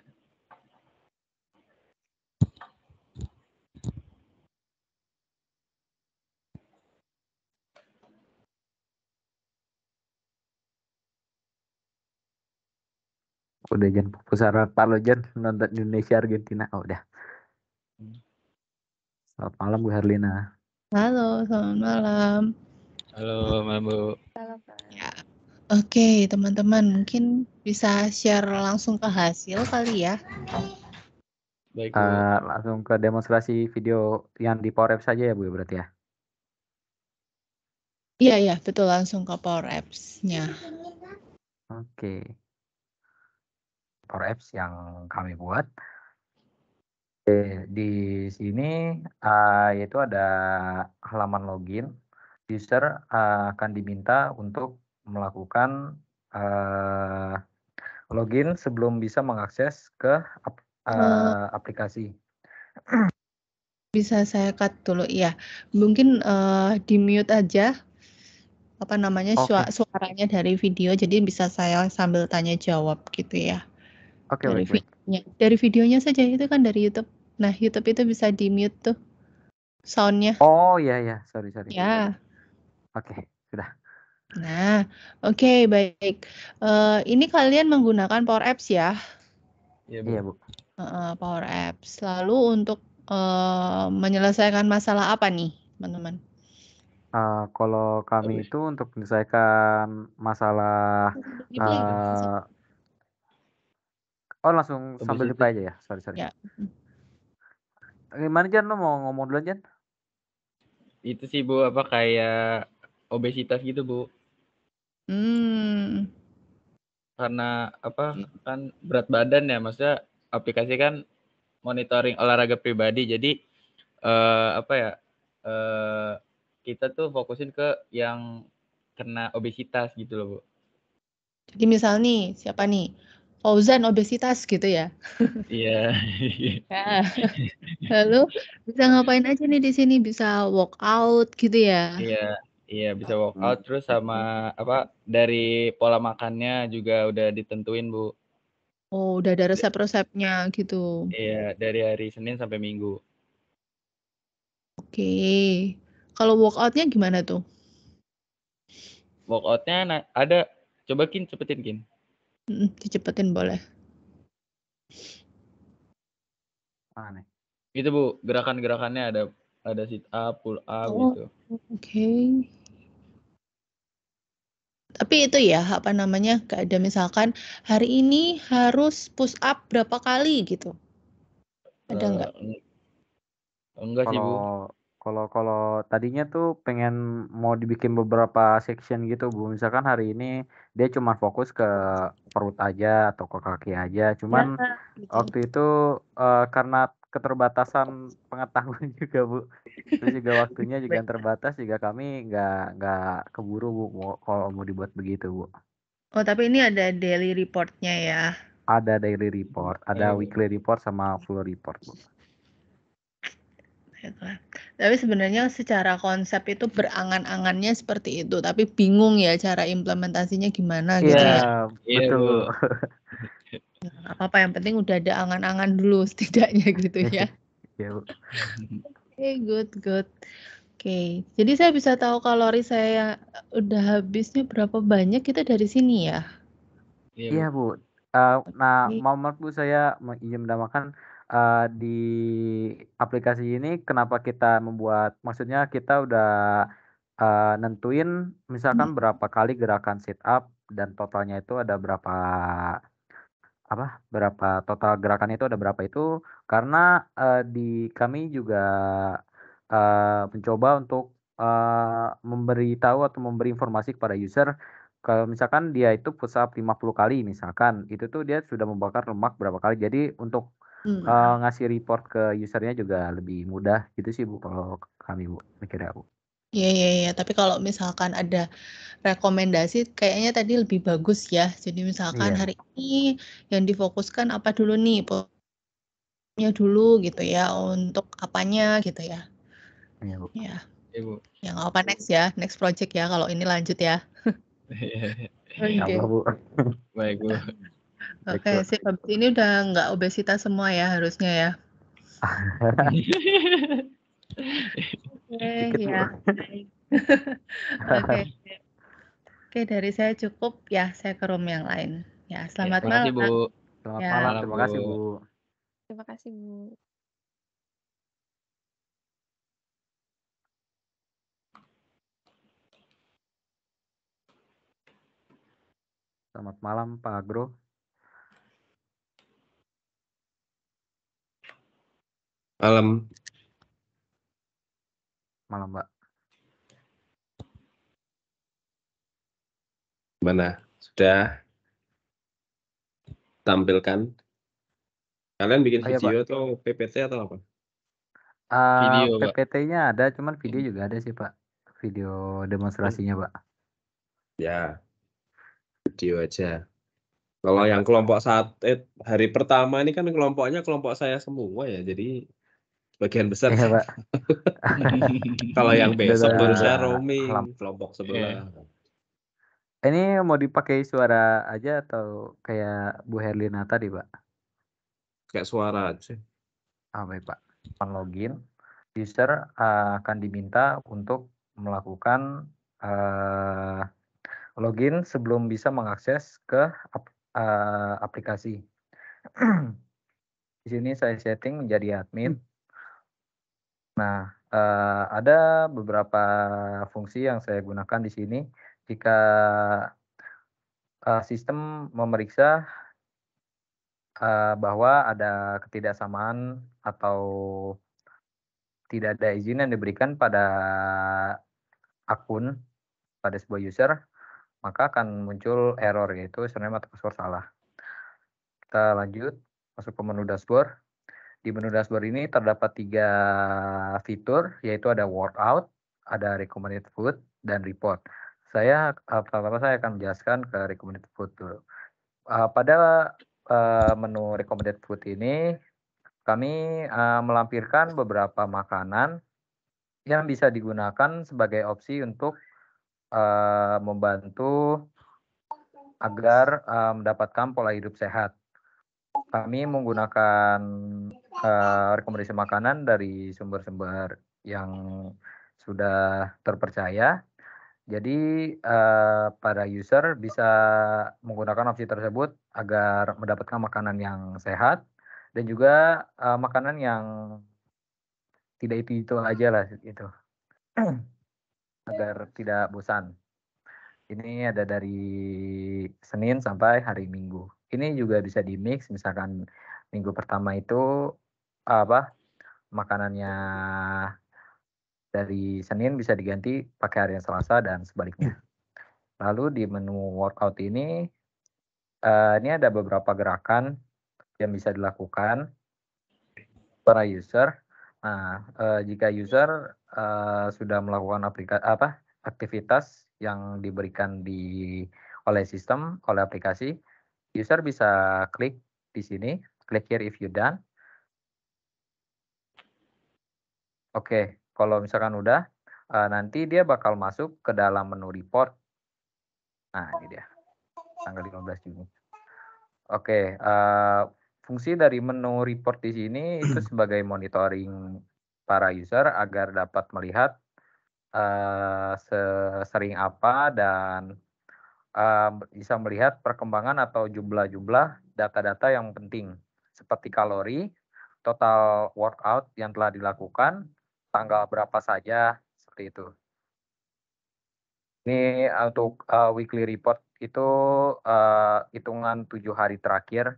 Udah jangan pusara Palo jen, nonton Indonesia Argentina. Oh, udah. Hmm. Selamat malam Bu Harlina. Halo, selamat malam. Halo, Mbak. Bu. Halo, ya. Oke, teman-teman, mungkin bisa share langsung ke hasil kali ya. Baik. Uh, langsung ke demonstrasi video yang di Power Apps saja ya, Bu, ya, berarti ya. Iya, iya, betul langsung ke Power Apps-nya. Oke. Okay. Power Apps yang kami buat Oke, di sini uh, yaitu ada halaman login. User uh, akan diminta untuk melakukan uh, login sebelum bisa mengakses ke uh, uh, aplikasi. Bisa saya cut dulu ya. Mungkin uh, eh, di mute aja apa namanya okay. suaranya dari video jadi bisa saya sambil tanya jawab gitu ya. okay, dari, baik, videonya. dari videonya saja itu kan dari YouTube. Nah, YouTube itu bisa di mute tuh soundnya. Oh iya iya, sorry sorry. Ya. Oke, okay, sudah. Nah, oke okay, baik. Uh, ini kalian menggunakan Power Apps ya? Iya bu. Iya, bu. Uh, Power Apps. Lalu untuk uh, menyelesaikan masalah apa nih, teman-teman? Uh, kalau kami itu untuk menyelesaikan masalah uh, oh langsung sambil di aja ya sorry sorry Yeah gimana eh, Jan lo mau ngomong dulu Jan itu sih bu apa kayak obesitas gitu bu hmm. karena apa kan berat badan ya maksudnya aplikasi kan monitoring olahraga pribadi jadi uh, apa ya uh, kita tuh fokusin ke yang kena obesitas gitu loh bu jadi misal nih siapa nih Fauzan obesitas gitu ya. Iya. *laughs* Yeah. lalu bisa ngapain aja nih di sini? Bisa walk out gitu ya? Iya, yeah, iya bisa walk out terus sama apa dari pola makannya juga udah ditentuin bu. Oh, udah ada resep-resepnya gitu. Iya, dari hari Senin sampai Minggu. Oke, okay. kalau outnya gimana tuh? Walk outnya ada, coba kin cepetin kin dicepetin boleh. Aneh. Itu Bu, gerakan-gerakannya ada ada sit up, pull up oh, gitu. Oke. Okay. Tapi itu ya apa namanya? Gak ada misalkan hari ini harus push up berapa kali gitu. Ada eh, nggak? enggak? enggak sih Bu. Kalau kalau tadinya tuh pengen mau dibikin beberapa section gitu, Bu. Misalkan hari ini dia cuma fokus ke perut aja atau ke kaki aja. Ya, Cuman gitu. waktu itu uh, karena keterbatasan *laughs* pengetahuan juga bu itu juga waktunya juga yang terbatas juga kami nggak nggak keburu bu kalau mau dibuat begitu bu oh tapi ini ada daily reportnya ya ada daily report ada weekly report sama full report bu tapi sebenarnya secara konsep itu berangan-angannya seperti itu, tapi bingung ya cara implementasinya gimana yeah, gitu ya. Iya, betul. apa-apa yang penting udah ada angan-angan dulu *laughs* setidaknya gitu ya. Iya, Oke, okay, good, good. Oke, okay. jadi saya bisa tahu kalori saya udah habisnya berapa banyak kita dari sini ya? Iya, Bu. Uh, nah, okay. mau Bu saya ingin makan uh, di aplikasi ini kenapa kita membuat maksudnya kita udah, uh, nentuin misalkan hmm. berapa kali gerakan sit up dan totalnya itu ada berapa apa, berapa total gerakan itu ada berapa itu karena, uh, di kami juga, uh, mencoba untuk, memberi tahu atau memberi informasi kepada user kalau misalkan dia itu push up 50 kali misalkan, itu tuh dia sudah membakar lemak berapa kali. Jadi untuk hmm. uh, ngasih report ke usernya juga lebih mudah gitu sih bu kalau kami bu mikirnya bu. Iya iya iya, tapi kalau misalkan ada rekomendasi kayaknya tadi lebih bagus ya. Jadi misalkan yeah. hari ini yang difokuskan apa dulu nih? Ya dulu gitu ya untuk apanya gitu ya. Iya, Bu. Iya. Yeah. Yeah, bu. Yang apa next ya, next project ya kalau ini lanjut ya. *laughs* Iya. iya. Ya bu. Baik, Bu. *laughs* Oke, okay, gitu. sip. Habis ini udah nggak obesitas semua ya harusnya ya. *laughs* Oke, ya. *laughs* Oke. *laughs* Oke, dari saya cukup ya. Saya ke room yang lain. Ya, ya selamat ya, malam. Terima kasih, Bu. Selamat ya. malam. Terima kasih, Bu. Terima kasih, Bu. Selamat malam, Pak Agro. Malam. Malam, Mbak. Mana? Sudah tampilkan? Kalian bikin oh, Ayo, iya, video Pak. atau PPT atau apa? Uh, video, PPT-nya ada, cuman hmm. video juga ada sih, Pak. Video demonstrasinya, hmm. Pak. Ya. Video aja. Kalau yang kelompok saat eh, hari pertama ini kan kelompoknya kelompok saya semua ya, jadi bagian besar. ya, Pak. *laughs* Kalau yang besok ya, baru saya roaming Lamp. kelompok sebelah. Yeah. Ini mau dipakai suara aja atau kayak Bu Herlina tadi, Pak? Kayak suara aja. Ah, baik, Pak. Pan login, user uh, akan diminta untuk melakukan uh, login sebelum bisa mengakses ke uh, aplikasi. *clears throat* Di sini saya setting menjadi admin. Hmm Nah, uh, ada beberapa fungsi yang saya gunakan di sini. Jika uh, sistem memeriksa uh, bahwa ada ketidaksamaan atau tidak ada izin yang diberikan pada akun pada sebuah user, maka akan muncul error yaitu username atau password salah. Kita lanjut, masuk ke menu dashboard. Di menu dashboard ini terdapat tiga fitur, yaitu ada workout, ada recommended food, dan report. Saya eh, pertama-tama saya akan menjelaskan ke recommended food dulu. Uh, pada uh, menu recommended food ini, kami uh, melampirkan beberapa makanan yang bisa digunakan sebagai opsi untuk uh, membantu agar uh, mendapatkan pola hidup sehat. Kami menggunakan Eh, rekomendasi makanan dari sumber-sumber yang sudah terpercaya. Jadi uh, eh, para user bisa menggunakan opsi tersebut agar mendapatkan makanan yang sehat dan juga uh, makanan yang tidak itu itu aja lah itu *clears throat* agar tidak bosan. Ini ada dari Senin sampai hari Minggu. Ini juga bisa di mix misalkan minggu pertama itu apa makanannya dari Senin bisa diganti pakai hari yang Selasa dan sebaliknya. Iya. Lalu di menu workout ini uh, ini ada beberapa gerakan yang bisa dilakukan para user. Nah, uh, jika user uh, sudah melakukan aplikasi apa aktivitas yang diberikan di oleh sistem oleh aplikasi, user bisa klik di sini, klik here if you done Oke, kalau misalkan udah, uh, nanti dia bakal masuk ke dalam menu report. Nah, ini dia. Tanggal 15 Juni. Oke, uh, fungsi dari menu report di sini itu *clears throat* sebagai monitoring para user agar dapat melihat uh, sering apa dan uh, bisa melihat perkembangan atau jumlah-jumlah data-data yang penting seperti kalori, total workout yang telah dilakukan, tanggal berapa saja seperti itu. Ini eh, untuk uh, weekly report itu uh, hitungan tujuh hari terakhir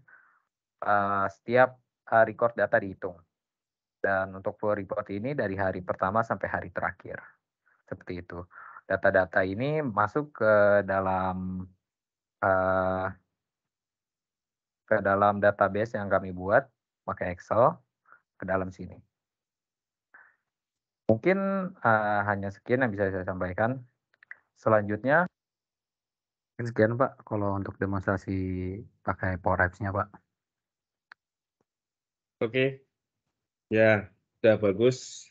uh, setiap uh, record data dihitung. Dan untuk full report ini dari hari pertama sampai hari terakhir. Seperti itu. Data-data ini masuk ke dalam uh, ke dalam database yang kami buat pakai Excel ke dalam sini. Mungkin uh, hanya sekian yang bisa saya sampaikan. Selanjutnya sekian Pak kalau untuk demonstrasi pakai Power Apps-nya Pak. Oke. Ya, sudah bagus.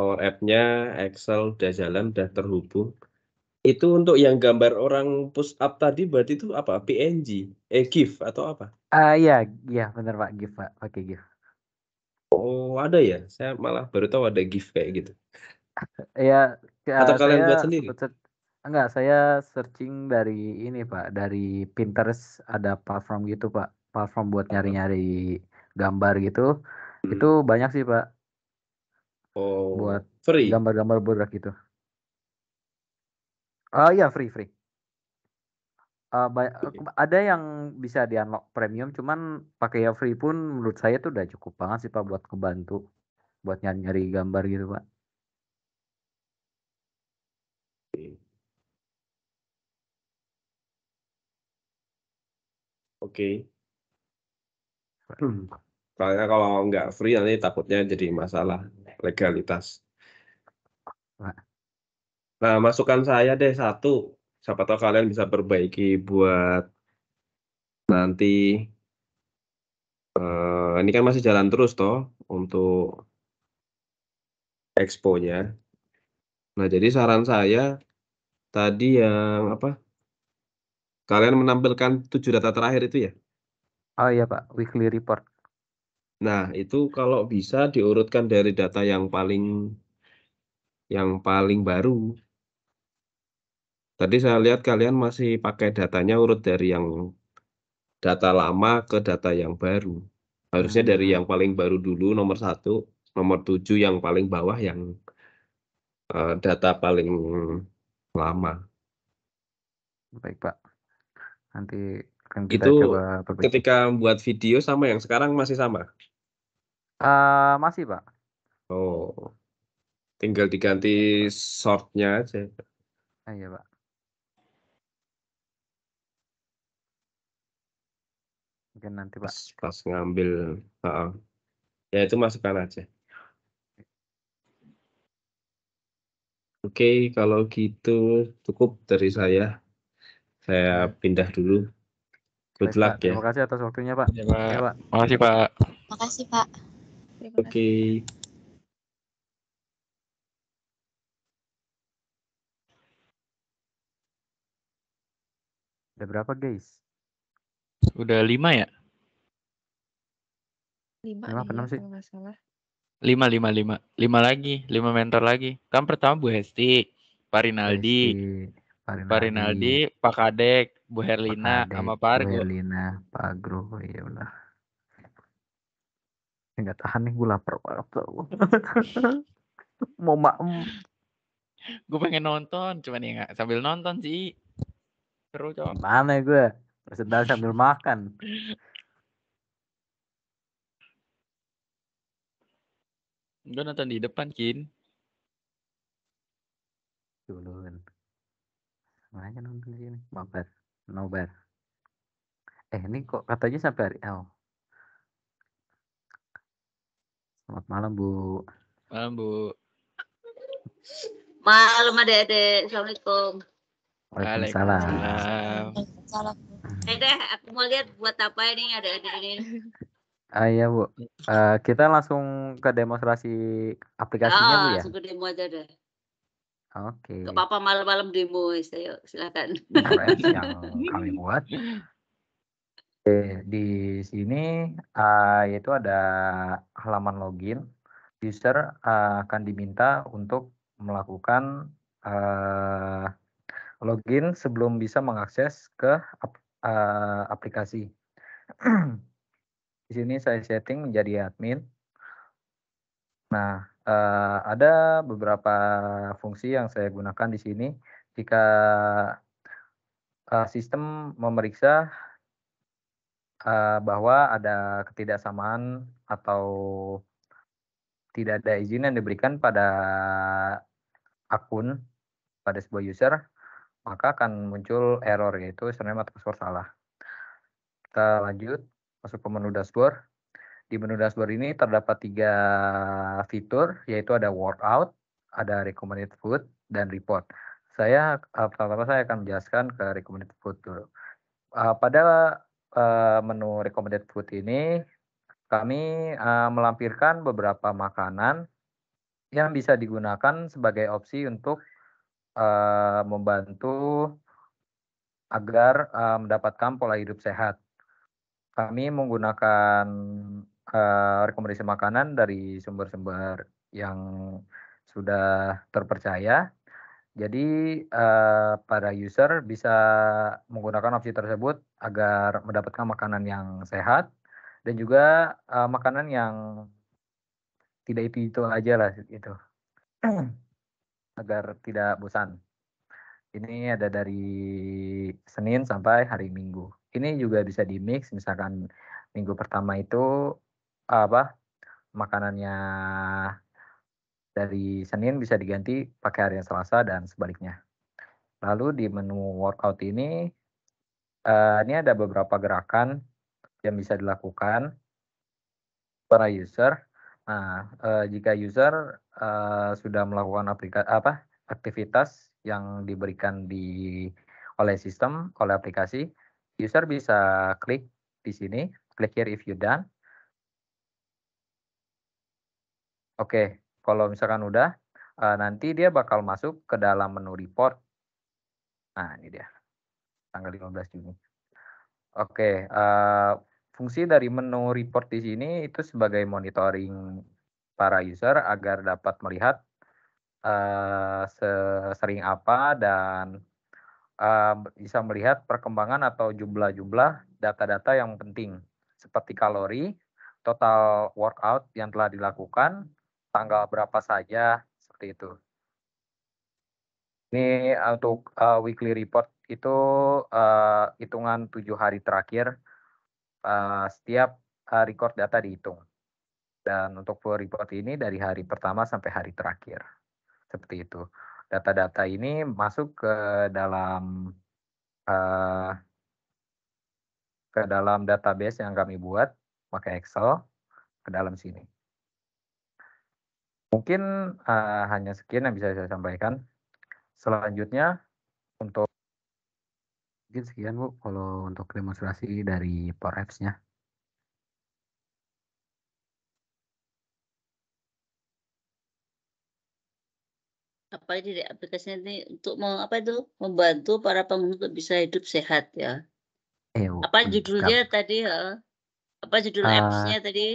Power App-nya Excel sudah jalan, sudah terhubung. Itu untuk yang gambar orang push up tadi berarti itu apa? PNG, eh GIF atau apa? Ah uh, ya, ya benar Pak, GIF Pak, pakai GIF. Oh, ada ya? Saya malah baru tahu ada gift kayak gitu. Iya, ya, Atau kalian saya buat sendiri? Enggak, saya searching dari ini, Pak. Dari Pinterest ada platform gitu, Pak. Platform buat nyari-nyari gambar gitu. Hmm. Itu banyak sih, Pak. Oh, buat free. Gambar-gambar buruk gitu. Ah, uh, iya, free, free ada yang bisa di unlock premium, cuman pakai yang free pun menurut saya tuh udah cukup banget sih pak buat kebantu, buat nyari nyari gambar gitu pak. Oke. Okay. Soalnya kalau nggak free nanti takutnya jadi masalah legalitas. Nah, masukan saya deh satu siapa tahu kalian bisa perbaiki buat nanti uh, ini kan masih jalan terus toh untuk exponya. Nah, jadi saran saya tadi yang apa? Kalian menampilkan tujuh data terakhir itu ya? Oh iya, Pak, weekly report. Nah, itu kalau bisa diurutkan dari data yang paling yang paling baru Tadi saya lihat kalian masih pakai datanya urut dari yang data lama ke data yang baru. Harusnya dari hmm. yang paling baru dulu nomor satu, nomor tujuh yang paling bawah yang uh, data paling lama. Baik Pak. Nanti akan kita itu coba perbaiki. ketika buat video sama yang sekarang masih sama? Uh, masih Pak. Oh, tinggal diganti shortnya aja. Ah, iya Pak. mungkin nanti pak pas, pas ngambil uh -uh. ya itu masukkan aja oke okay, kalau gitu cukup dari saya saya pindah dulu good luck ya terima kasih atas waktunya pak ya, pak. Ya, pak. makasih pak makasih pak oke okay. Ada berapa guys? Udah lima ya? Lima, lima lima sih? Lima, lima, lima. Lima lagi, lima mentor lagi. Kan pertama Bu Hesti, Pak Rinaldi, Hesti, Pak Rinaldi, Pak Kadek, Bu Herlina, Pak Kadek, sama Pak Argo. Herlina, Pak Agro, oh, iya udah. Enggak tahan nih, gue lapar *laughs* Mau maem. Gue pengen nonton, cuman ya nggak sambil nonton sih. Seru coba. Mana ya gue? Bersedal sambil makan. Gue nonton di depan, Kin. Duluan. Mana nonton nonton sini? Mabar. Nobar. Eh, ini kok katanya sampai hari... Oh. Selamat malam, Bu. Malam, Bu. Malam, adik-adik. Assalamualaikum. Waalaikumsalam. Waalaikumsalam. Eh aku mau lihat buat apa ini ada ini. Ah iya bu, uh, kita langsung ke demonstrasi aplikasinya oh, bu ya. Langsung ke demo aja deh. Oke. Okay. Ke papa malam-malam demo, ayo silakan. Nah, yang ya, kami buat. Oke, di sini uh, yaitu ada halaman login. User uh, akan diminta untuk melakukan uh, login sebelum bisa mengakses ke uh, aplikasi. *clears throat* Di sini saya setting menjadi admin. Nah, uh, ada beberapa fungsi yang saya gunakan di sini. Jika uh, sistem memeriksa uh, bahwa ada ketidaksamaan atau tidak ada izin yang diberikan pada akun pada sebuah user, maka akan muncul error yaitu username atau password salah. Kita lanjut masuk ke menu dashboard. Di menu dashboard ini terdapat tiga fitur yaitu ada workout, ada recommended food dan report. Saya eh, pertama-tama saya akan menjelaskan ke recommended food dulu. Eh, pada eh, menu recommended food ini kami melampirkan beberapa makanan yang bisa digunakan sebagai opsi untuk uh, membantu agar uh, mendapatkan pola hidup sehat. Kami menggunakan uh, rekomendasi makanan dari sumber-sumber yang sudah terpercaya. Jadi uh, para user bisa menggunakan opsi tersebut agar mendapatkan makanan yang sehat dan juga uh, makanan yang tidak itu itu aja lah itu. *clears throat* agar tidak bosan. Ini ada dari Senin sampai hari Minggu. Ini juga bisa di mix, misalkan minggu pertama itu apa makanannya dari Senin bisa diganti pakai hari yang Selasa dan sebaliknya. Lalu di menu workout ini, eh, ini ada beberapa gerakan yang bisa dilakukan para user Nah, eh, jika user eh, sudah melakukan aplikasi apa aktivitas yang diberikan di oleh sistem, oleh aplikasi, user bisa klik di sini, klik here if you done. Oke, okay, kalau misalkan udah, eh, nanti dia bakal masuk ke dalam menu report. Nah, ini dia. Tanggal 15 Juni. Oke, okay, uh, eh, Fungsi dari menu report di sini itu sebagai monitoring para user agar dapat melihat uh, eh, sering apa dan uh, bisa melihat perkembangan atau jumlah-jumlah data-data yang penting seperti kalori, total workout yang telah dilakukan, tanggal berapa saja seperti itu. Ini eh, untuk uh, weekly report itu uh, hitungan tujuh hari terakhir Eh, setiap uh, record data dihitung. Dan untuk full report ini dari hari pertama sampai hari terakhir. Seperti itu. Data-data ini masuk ke dalam uh, ke dalam database yang kami buat pakai Excel ke dalam sini. Mungkin uh, hanya sekian yang bisa saya sampaikan. Selanjutnya untuk Mungkin sekian Bu kalau untuk demonstrasi dari Power Apps-nya. apalagi di aplikasinya ini untuk mau apa itu membantu para pengguna untuk bisa hidup sehat ya. Eh, apa judulnya enggak. tadi? Ya? Apa judul uh, apps-nya tadi?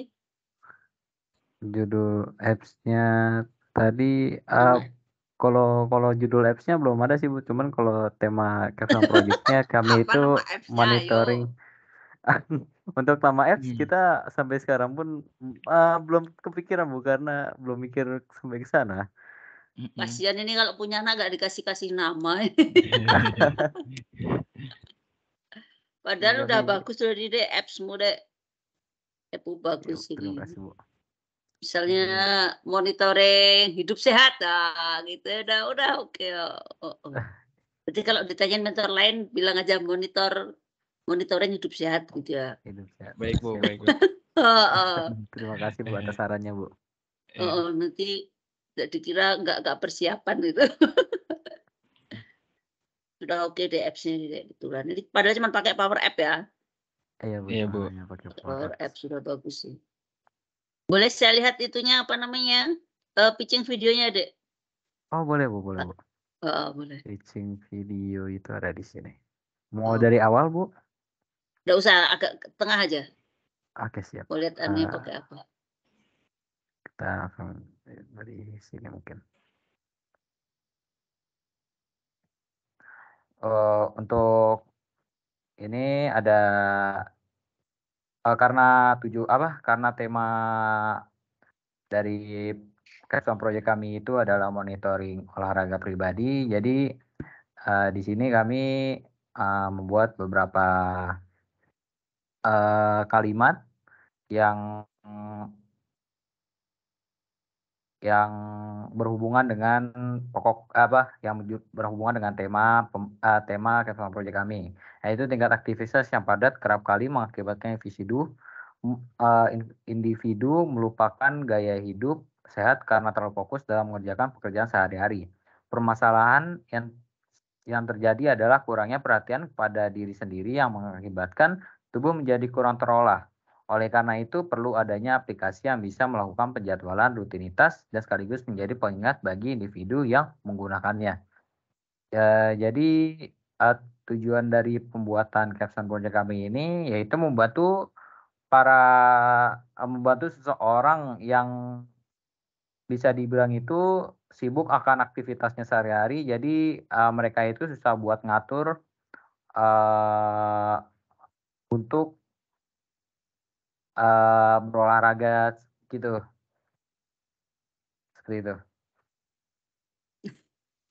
Judul apps-nya tadi uh, kalau kalau judul apps-nya belum ada sih, Bu. Cuman kalau tema capstone proyeknya kami Apa *laughs* itu monitoring *laughs* untuk nama apps Hmm. kita sampai sekarang pun, uh, belum kepikiran, Bu, karena belum mikir sampai ke sana. Hmm. Kasihan ini kalau punya anak gak dikasih-kasih nama. *laughs* Padahal ya, udah ya. bagus udah di apps-mu ya bagus terima ini. kasih, Bu misalnya hmm. monitoring hidup sehat ah, gitu ya udah udah oke okay. oh, oh. oh. Ah. berarti kalau ditanya mentor lain bilang aja monitor monitoring hidup sehat gitu ya hidup sehat baik bu baik bu *laughs* oh, oh. *laughs* terima kasih bu atas eh. sarannya bu oh, oh eh. nanti tidak dikira nggak nggak persiapan gitu *laughs* sudah oke okay deh apps-nya gitu lah. Jadi padahal cuma pakai power app ya. Iya bu. Iya bu. Pakai power, power app sudah bagus sih. Boleh saya lihat itunya apa namanya? Uh, pitching videonya, Dek. Oh, boleh, Bu, boleh, ah, Bu. Uh, uh, boleh. Pitching video itu ada di sini. Mau oh. dari awal, Bu? Enggak usah, agak tengah aja. Oke, okay, siap. Boleh lihat uh, pakai apa? Kita akan dari sini mungkin. Uh, untuk ini ada uh, karena tujuh apa karena tema dari kesan proyek kami itu adalah monitoring olahraga pribadi jadi uh, di sini kami uh, membuat beberapa uh, kalimat yang yang berhubungan dengan pokok apa yang berhubungan dengan tema pem, uh, tema capital proyek kami yaitu tingkat aktivitas yang padat kerap kali mengakibatkan individu uh, individu melupakan gaya hidup sehat karena terlalu fokus dalam mengerjakan pekerjaan sehari-hari permasalahan yang yang terjadi adalah kurangnya perhatian kepada diri sendiri yang mengakibatkan tubuh menjadi kurang terolah oleh karena itu, perlu adanya aplikasi yang bisa melakukan penjadwalan rutinitas dan sekaligus menjadi pengingat bagi individu yang menggunakannya. Ya, jadi, uh, tujuan dari pembuatan caption project kami ini yaitu membantu para eh, membantu seseorang yang bisa dibilang itu sibuk akan aktivitasnya sehari-hari jadi uh, mereka itu susah buat ngatur uh, untuk uh, berolahraga gitu seperti itu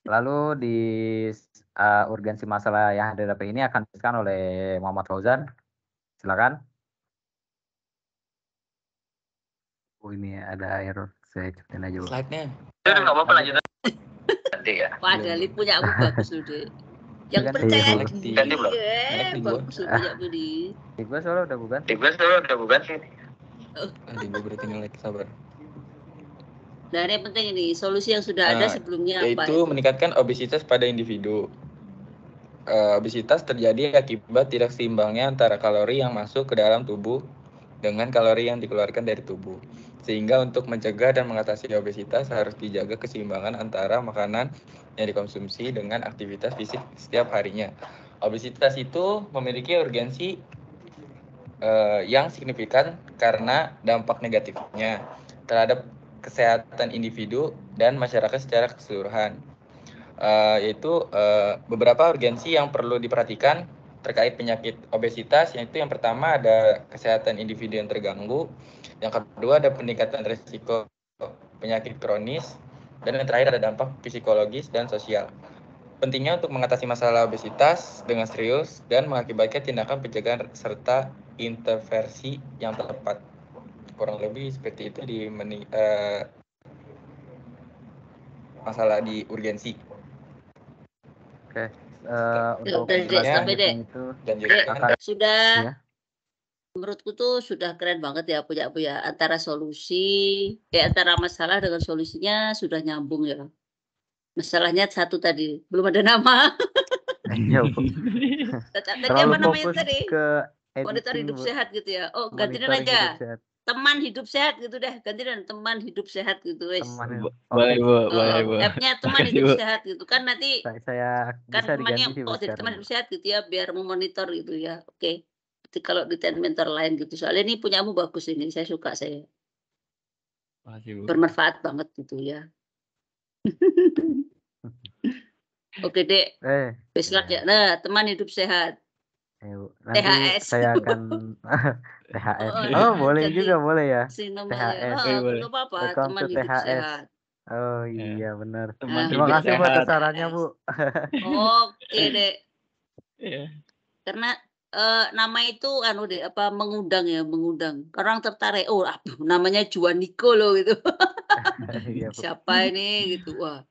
lalu di uh, urgensi masalah yang dihadapi ini akan diteruskan oleh Muhammad Fauzan silakan oh ini ada error saya cepetin aja slide-nya ya, nggak apa-apa lanjut *laughs* nanti ya wah punya aku bagus loh deh yang percaya diri ganti belum iya, bagus belum. punya budi di gue soalnya udah bukan di gue soalnya udah bukan sih oh. di gue berarti ngelek sabar Nah, yang penting ini solusi yang sudah nah, ada sebelumnya yaitu apa? Yaitu meningkatkan obesitas pada individu. Uh, obesitas terjadi akibat tidak seimbangnya antara kalori yang masuk ke dalam tubuh dengan kalori yang dikeluarkan dari tubuh. Sehingga untuk mencegah dan mengatasi obesitas harus dijaga keseimbangan antara makanan yang dikonsumsi dengan aktivitas fisik setiap harinya. Obesitas itu memiliki urgensi uh, yang signifikan karena dampak negatifnya terhadap kesehatan individu dan masyarakat secara keseluruhan. Uh, yaitu uh, beberapa urgensi yang perlu diperhatikan terkait penyakit obesitas yaitu yang pertama ada kesehatan individu yang terganggu yang kedua ada peningkatan risiko penyakit kronis dan yang terakhir ada dampak psikologis dan sosial. Pentingnya untuk mengatasi masalah obesitas dengan serius dan mengakibatkan tindakan pencegahan serta intervensi yang tepat. Kurang lebih seperti itu di meni, uh, masalah di urgensi. Oke, okay. uh, eh, untuk gitu, Itu, dan sudah ya menurutku tuh sudah keren banget ya punya punya antara solusi ya antara masalah dengan solusinya sudah nyambung ya masalahnya satu tadi belum ada nama *laughs* ya, *laughs* tapi apa namanya tadi ke monitor hidup sehat gitu ya oh gantian aja teman hidup sehat gitu deh dan teman hidup sehat gitu wes teman bu, boleh bu boleh oh, teman hidup sehat gitu kan nanti saya, saya kan temannya oh jadi teman hidup sehat gitu ya biar memonitor gitu ya oke kalau di ten mentor lain gitu soalnya ini punyamu bagus ini saya suka saya Bu. bermanfaat banget gitu ya *laughs* oke dek eh, besok ya nah teman hidup sehat eh, Nanti THS. saya akan THS. *laughs* Oh, oh boleh Jadi, juga boleh ya. THS. Ya. Oh, eh, boleh. apa-apa, teman hidup THS. sehat. Oh ya. iya ya. benar. Teman Terima kasih buat sarannya Bu. Oke deh. Ya. Karena uh, nama itu anu deh apa mengundang ya mengundang orang tertarik oh apa, namanya Juan Nico loh gitu *laughs* iya, siapa ini gitu wah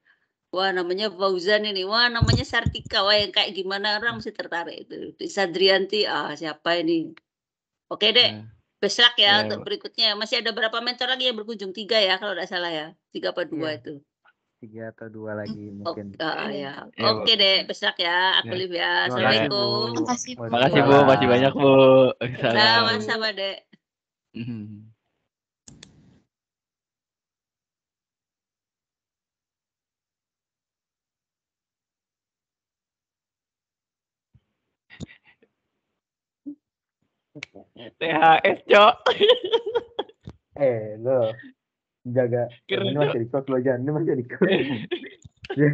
wah namanya Fauzan ini wah namanya Sartika wah yang kayak gimana orang mesti tertarik itu Sadrianti ah siapa ini oke deh nah. besok ya, iya, untuk iya. berikutnya masih ada berapa mentor lagi yang berkunjung tiga ya kalau tidak salah ya tiga apa dua ya. itu tiga atau dua lagi hmm, mungkin. Oke, oh, ya. Eh, oke okay deh, besok ya. Aku live ya. ya. Assalamualaikum. Terima kasih Bu. Makasih banyak, Bu. Salam sama Dek. THS, *laughs* Cok. eh, lo jaga keren ini masih record lo jangan ini masih record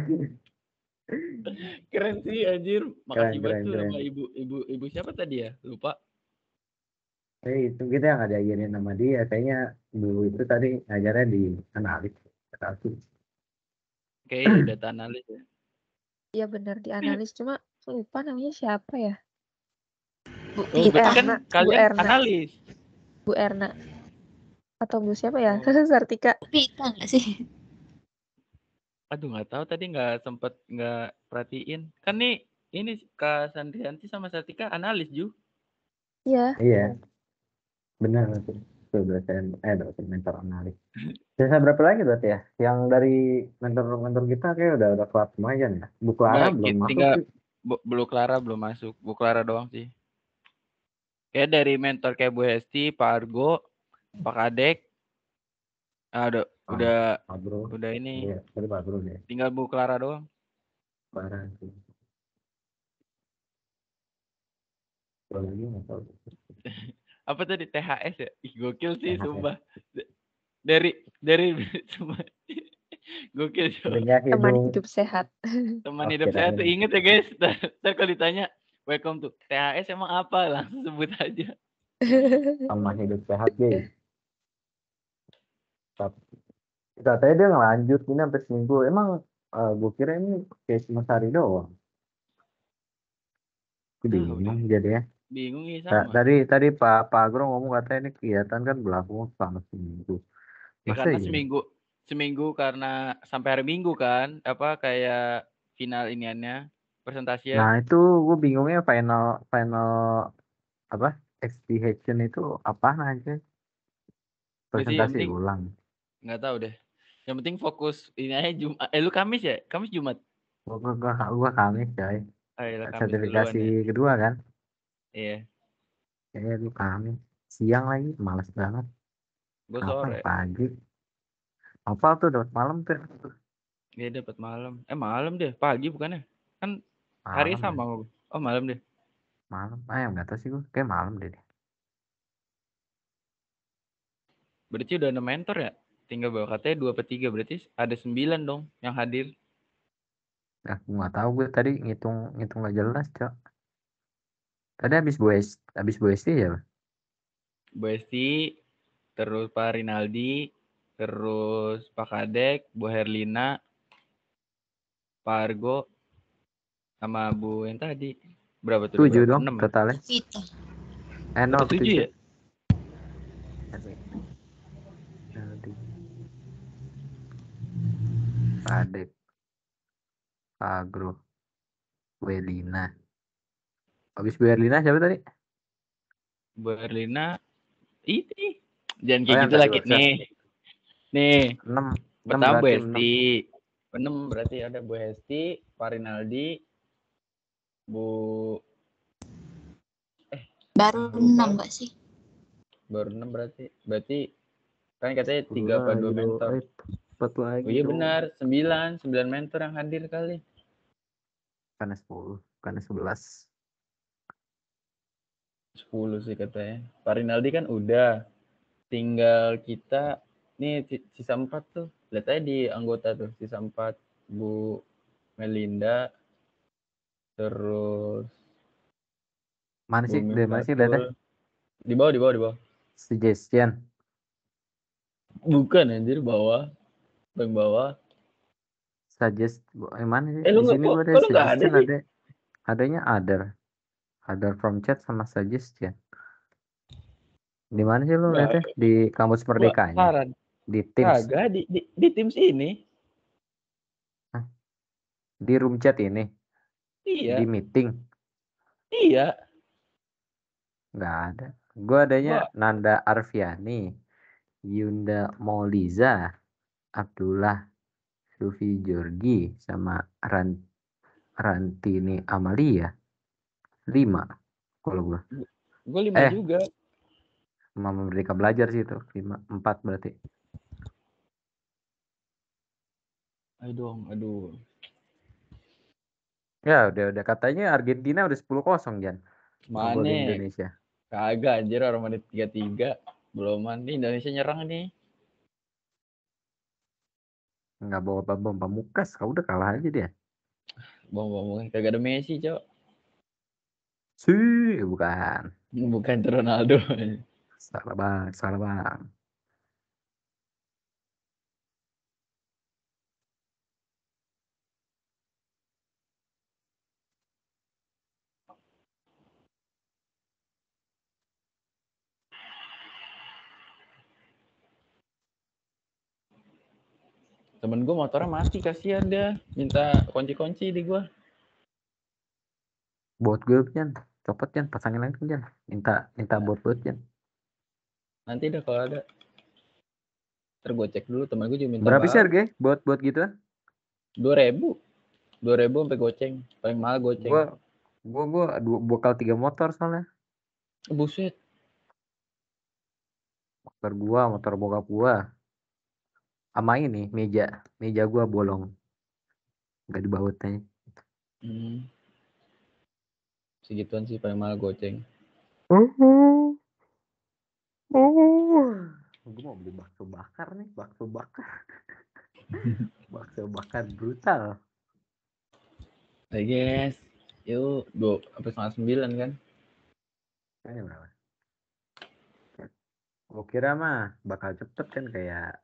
*laughs* keren sih anjir makasih banget keren. sama ibu ibu ibu siapa tadi ya lupa Eh, hey, itu kita yang ada ajarin nama dia. Kayaknya dulu itu tadi ngajarnya di analis. Oke, udah data analis ya. Iya benar di analis cuma lupa namanya siapa ya? Bu, oh, Erna, kan Bu Erna. analis. Bu Erna atau Bu siapa ya? Oh. *laughs* Sartika. Pita nggak sih? Aduh nggak tahu tadi nggak sempet nggak perhatiin. Kan nih ini Kak Sandrianti sama Sartika analis Ju. Iya. Iya. Benar nanti dosen eh dosen mentor analis. *laughs* Sisa berapa lagi berarti ya? Yang dari mentor-mentor kita kayak udah udah kelar semua ya. Bu Clara nah, belum masuk. Tiga, Bu, Bu Clara belum masuk. Bu Clara doang sih. Kayak dari mentor kayak Bu Hesti, Pak Argo, Pak adek Aduh, udah ah, udah Bro. udah ini. Iya, ya. Tinggal Bu Clara doang. *laughs* Apa tadi THS ya? Ih, gokil sih THS. sumpah. Dari dari cuma *laughs* Gokil Teman hidup sehat. *laughs* Teman okay, hidup sehat tuh inget ya guys. Ntar kalau ditanya, welcome to THS emang apa? Langsung sebut aja. Teman hidup sehat guys katanya dia ngelanjut ini sampai seminggu emang uh, eh, gue kira ini kayak cuma sehari doang gue ah, bingung hmm. jadi ya bingung ya sama. Nah, tadi tadi pak pak Agro ngomong katanya ini kegiatan kan berlaku selama seminggu ya, karena ya? seminggu seminggu karena sampai hari minggu kan apa kayak final iniannya presentasi nah itu gue bingungnya final final apa exhibition itu apa aja presentasi Jadi, ulang Nggak tahu deh. Yang penting fokus ini aja Jumat. Eh lu Kamis ya? Kamis Jumat. Oh, gua gua, gua Kamis, coy. Oh, iya, kan Kamis Sertifikasi ya. kedua kan? Iya. Kayaknya eh, lu Kamis. Siang lagi, malas banget. Gua sore. Pagi. Apa tuh dapat malam tuh? Iya dapat malam. Eh malam deh, pagi bukannya? Kan malam hari sama deh. Oh malam deh. Malam, ayam ah, nggak tahu sih gua kayak malam deh. Berarti udah ada mentor ya? tinggal bawa katanya dua per tiga berarti ada sembilan dong yang hadir nah nggak tahu gue tadi ngitung ngitung nggak jelas cok tadi habis bu habis bu Esti ya bu Esti terus Pak Rinaldi terus Pak Kadek Bu Herlina Pak Argo sama Bu yang tadi berapa tuh? Tujuh dong ya? totalnya. Eh, no, tujuh, tujuh ya? Kadek, Agro, Berlina. Abis Berlina siapa tadi? Berlina ini jangan kayak oh, gitu lagi nih. Nih. 6 pertama Bu Hesti. 6 berarti ada Bu Hesti, Pak Rinaldi, Bu eh baru enam enggak sih? Baru enam berarti. Berarti kan katanya tiga apa dua mentor cepat lagi. Oh iya dong. benar, 9, 9 mentor yang hadir kali. Karena 10, karena 11. 10 sih katanya. Pak Rinaldi kan udah. Tinggal kita nih sisa 4 tuh. Lihat aja di anggota tuh, sisa 4 Bu Melinda terus mana sih Di mana sih lihatnya? Di bawah, di bawah, di bawah. Suggestion. Bukan anjir bawah paling bawah suggest emang eh, eh, lu sini gua, ada suggestion ada, ada adanya other other from chat sama suggestion di mana sih lu lihatnya di kampus merdeka ya di Teams agak di, di di Teams ini di room chat ini iya di meeting iya nggak ada gue adanya Wah. Nanda Arfiani Yunda Mauliza Abdullah Sufi Jorgi sama Ran, Rantini Amalia. Lima kalau gue. Gue lima eh, juga. Mama mereka Belajar sih itu. Lima, empat berarti. Ayo dong, aduh. Ya udah udah katanya Argentina udah sepuluh kosong, Jan. Mana? Indonesia. Kagak anjir orang menit tiga, Belum nih Indonesia nyerang nih. Nggak bawa Bambang pamukas kau udah kalah aja dia. Bambang Pamungkas kagak ada Messi, Cok. sih bukan. Bukan Ronaldo. *laughs* Salah bang, salah bang. Temen gue motornya mati, kasihan dia. Minta kunci-kunci di gue. Buat gue, kan Copot, kan Pasangin lagi, Jan. Minta, minta buat-buat, kan. Nanti deh kalau ada. Ntar gue cek dulu, temen gue juga minta. Berapa sih harga buat-buat gitu kan? Dua ribu. Dua ribu sampai goceng. Paling mahal goceng. Gue gue dua bokal tiga motor soalnya buset motor gua motor bokap gua sama ini meja meja gua bolong nggak dibautnya hmm. segituan sih paling mahal goceng oh *laughs* oh gua mau beli bakso bakar nih bakso bakar *laughs* bakso bakar brutal Hey guys, yuk dua apa setengah sembilan kan? Kayaknya berapa? Gue kira mah bakal cepet kan kayak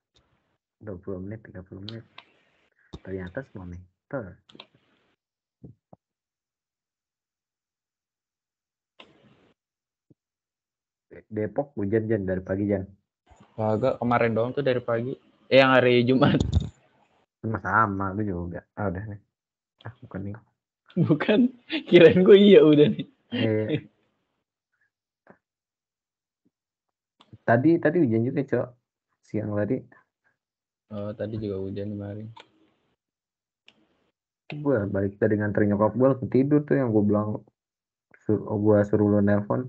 20 menit 30 menit ternyata semua meter eh, Depok hujan Jan dari pagi Jan kagak kemarin doang tuh dari pagi eh yang hari Jumat sama sama lu juga ah udah nih ah bukan nih bukan kirain gue iya udah nih eh. tadi tadi hujan juga cok siang tadi Oh, tadi juga hujan kemarin. Gue balik tadi nganter nyokap gue langsung tidur tuh yang gue bilang sur oh, gue suruh lo nelpon.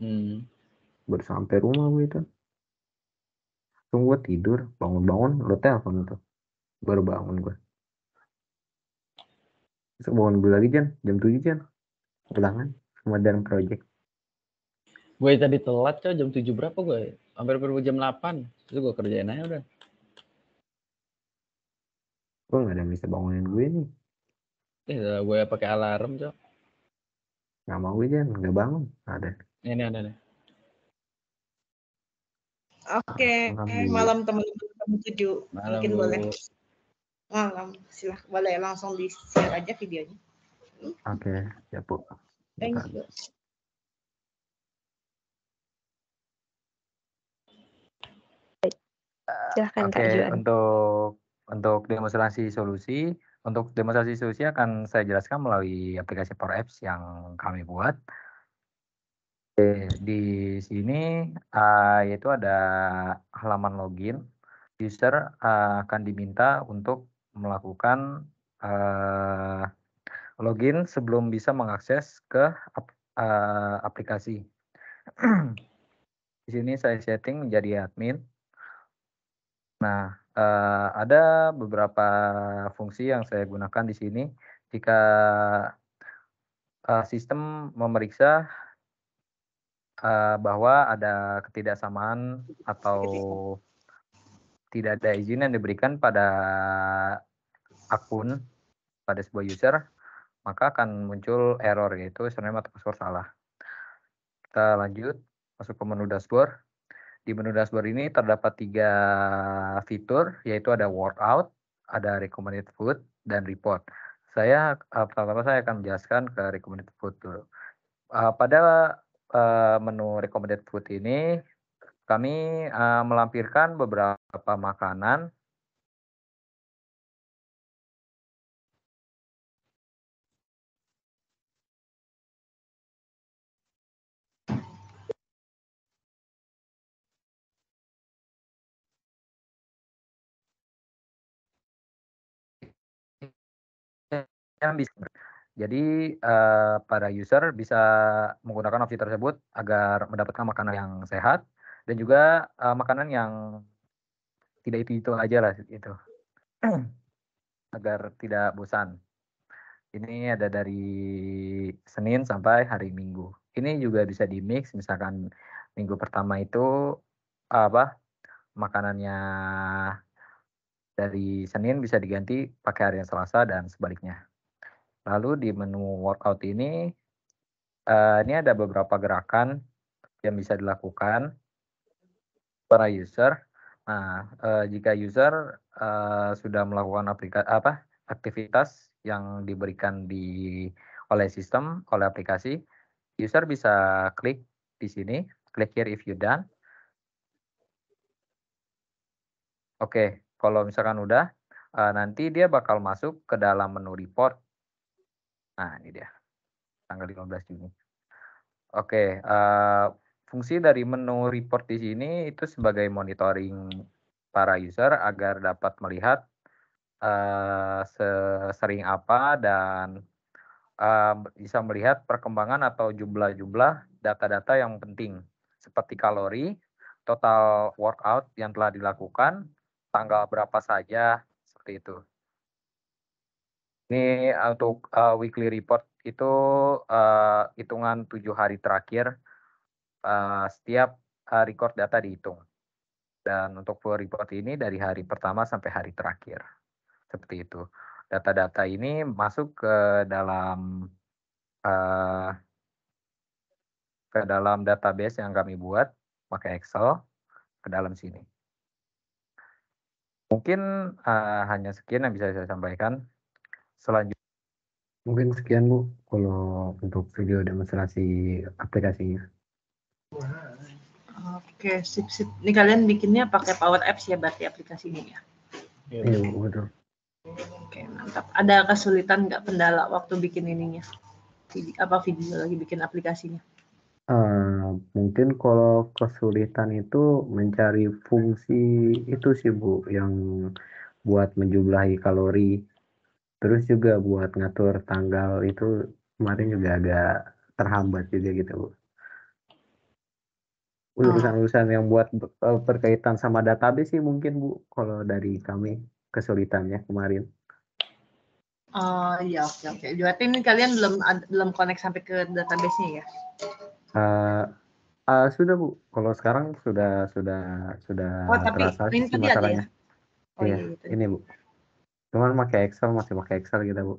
Hmm. Baru sampai rumah gue itu. Langsung gue tidur, bangun-bangun lo telepon tuh. Baru bangun gue. Terus bangun dulu lagi Jan, jam 7 Jan. Ulangan, kemudian project. Gue tadi telat cow, jam 7 berapa gue? Ya? Hampir berapa jam 8. Terus gue kerjain aja udah gue gak ada yang bisa bangunin gue nih eh, ya gue pakai alarm cok nggak mau gue jangan nggak bangun ada ini ada nih Oke, eh, malam teman-teman tujuh. Mungkin boleh. Malam, silah boleh langsung di share aja videonya. Hmm? Oke, okay. ya Bu. Thank you. Silahkan Oke, okay, untuk untuk demonstrasi solusi, untuk demonstrasi solusi akan saya jelaskan melalui aplikasi Power Apps yang kami buat. Di sini uh, yaitu ada halaman login. User uh, akan diminta untuk melakukan uh, login sebelum bisa mengakses ke uh, aplikasi. *clears throat* Di sini saya setting menjadi admin. Nah, uh, ada beberapa fungsi yang saya gunakan di sini. Jika uh, sistem memeriksa uh, bahwa ada ketidaksamaan atau tidak ada izin yang diberikan pada akun pada sebuah user, maka akan muncul error yaitu username atau password salah. Kita lanjut masuk ke menu dashboard. Di menu dashboard ini terdapat tiga fitur, yaitu ada workout, ada recommended food, dan report. Saya eh, pertama-tama saya akan menjelaskan ke recommended food dulu. Eh, pada eh, menu recommended food ini, kami melampirkan beberapa makanan bisa. Jadi uh, para user bisa menggunakan opsi tersebut agar mendapatkan makanan yang sehat dan juga uh, makanan yang tidak itu itu aja lah itu *clears throat* agar tidak bosan. Ini ada dari Senin sampai hari Minggu. Ini juga bisa di mix, misalkan minggu pertama itu apa makanannya dari Senin bisa diganti pakai hari yang Selasa dan sebaliknya. Lalu di menu workout ini, uh, ini ada beberapa gerakan yang bisa dilakukan para user. Nah, uh, jika user uh, sudah melakukan aplikasi apa aktivitas yang diberikan di oleh sistem oleh aplikasi, user bisa klik di sini, klik here if you done. Oke, okay, kalau misalkan udah, uh, nanti dia bakal masuk ke dalam menu report Nah, ini dia. Tanggal 15 Juni. Oke, uh, fungsi dari menu report di sini itu sebagai monitoring para user agar dapat melihat uh, eh, sering apa dan uh, bisa melihat perkembangan atau jumlah-jumlah data-data yang penting seperti kalori, total workout yang telah dilakukan, tanggal berapa saja, seperti itu. Ini untuk, uh, weekly report itu, uh, hitungan tujuh hari terakhir, uh, setiap, uh, record data dihitung. Dan untuk full report ini dari hari pertama sampai hari terakhir, seperti itu. Data-data ini masuk ke dalam, uh, ke dalam database yang kami buat pakai Excel, ke dalam sini. Mungkin, uh, hanya sekian yang bisa saya sampaikan selanjutnya. Mungkin sekian Bu kalau untuk video demonstrasi aplikasinya. Oke, sip sip. Ini kalian bikinnya pakai Power Apps ya berarti aplikasi ini ya? Iya, iya, Bu. Betul. Oke, mantap. Ada kesulitan nggak kendala waktu bikin ininya? Apa video lagi bikin aplikasinya? Uh, mungkin kalau kesulitan itu mencari fungsi itu sih Bu yang buat menjumlahi kalori terus juga buat ngatur tanggal itu kemarin juga agak terhambat juga gitu bu oh. urusan-urusan yang buat eh, berkaitan sama database sih mungkin bu kalau dari kami kesulitannya kemarin Oh iya oke okay, oke. Okay. ini kalian belum belum connect sampai ke database-nya ya? Uh, uh, sudah bu. Kalau sekarang sudah sudah sudah oh, tapi terasa ini ya? masalahnya. ya? Oh, iya, iya, iya, gitu. ini bu. Cuman pakai Excel masih pakai Excel kita gitu, bu.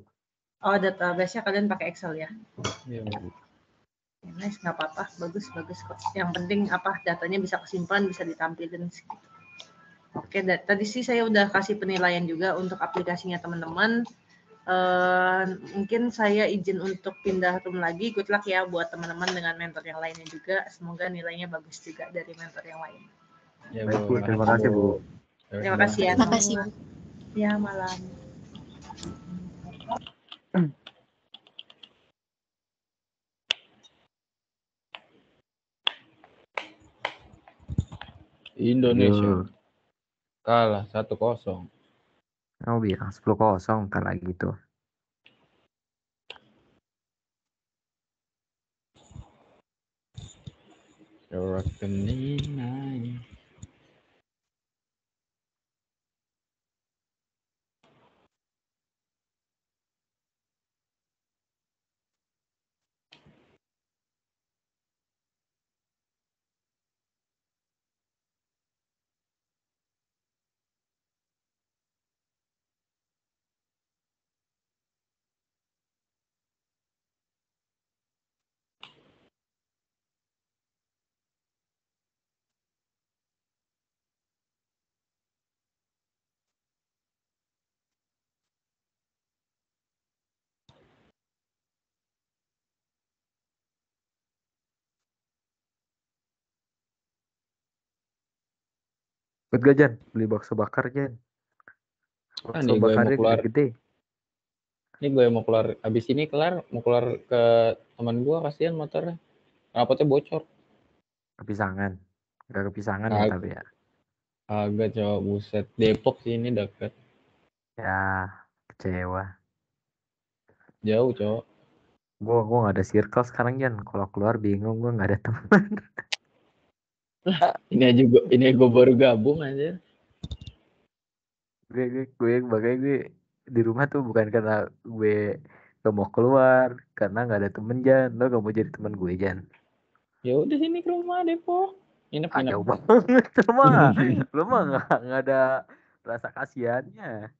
Oh database-nya eh, kalian pakai Excel ya? Iya bu. Ya, nice nggak apa-apa bagus bagus kok. Yang penting apa datanya bisa kesimpan bisa ditampilkan oke Oke, tadi sih saya udah kasih penilaian juga untuk aplikasinya teman-teman. Uh, mungkin saya izin untuk pindah room lagi. Good luck ya buat teman-teman dengan mentor yang lainnya juga. Semoga nilainya bagus juga dari mentor yang lain. Ya, Bu. Terima kasih, Bu. Terima kasih ya. Terima kasih ya malam. Indonesia kalah satu kosong. Kau bilang sepuluh kosong kalah gitu. buat gak Beli bakso bakar Jan. Ah, bakso ah, bakarnya gede, gede. Ini gue mau keluar. Abis ini kelar mau keluar ke teman gue kasihan motornya. Rapotnya bocor. Kepisangan. Gak kepisangan Ag ya tapi ya. Agak coba buset. Depok sih ini deket. Ya, kecewa. Jauh, cowok. Gue gua gak ada circle sekarang, Jan. Kalau keluar bingung, gue nggak ada teman. *laughs* lah *laughs* ini aja gue ini gue baru gabung aja gue gue gue makanya gue di rumah tuh bukan karena gue gak mau keluar karena nggak ada temen Jan lo gak mau jadi temen gue Jan ya udah sini ke rumah Depo ini ah, punya jauh banget lo *laughs* mah lo *laughs* mah nggak ada rasa kasihannya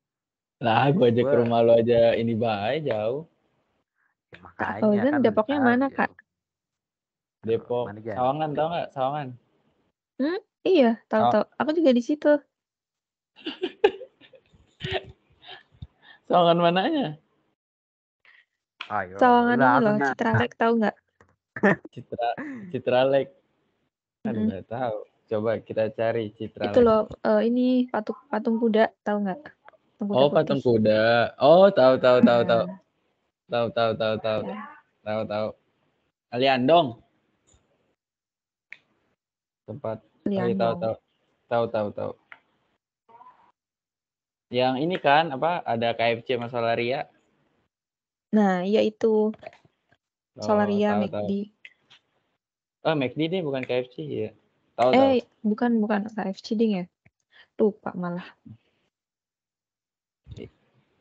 lah gue aja ke rumah lo aja ini baik jauh ya, makanya oh, Jan kan Depoknya mana ya. kak Depok Sawangan tau gak Sawangan Hmm, iya, tahu Oh. tahu. Aku juga di situ. Sawangan mananya? Ayo, Sawangan mana loh, Citra Lake tahu nggak? *laughs* Citra Citra Lake. Kan nggak hmm. nggak tahu. Coba kita cari Citra Itu loh, uh, ini patung patung kuda, tahu nggak? Patung kuda Oh, patung kuda. Oh, tahu tahu tahu tahu. Hmm. Tahu tahu tahu tahu. Iya. Tahu tahu. Aliandong tempat Liandau. Iya, tahu tahu tahu tahu tahu yang ini kan apa ada KFC sama Solaria nah iya itu oh, Solaria tahu, McD tahu. oh McD deh bukan KFC ya tahu eh tahu. bukan bukan KFC ding ya lupa malah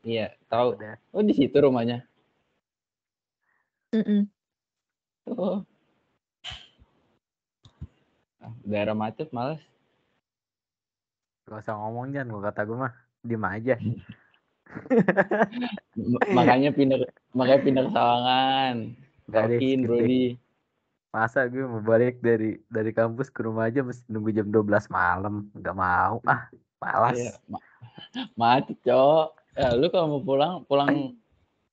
iya tahu oh di situ rumahnya mm -mm. oh daerah macet males gak usah ngomong jangan gue kata gue mah diem aja *laughs* makanya pindah makanya pindah ke Sawangan Yakin Brody masa gue mau balik dari dari kampus ke rumah aja mesti nunggu jam 12 malam nggak mau ah malas iya, ma mati cok ya, eh, lu kalau mau pulang pulang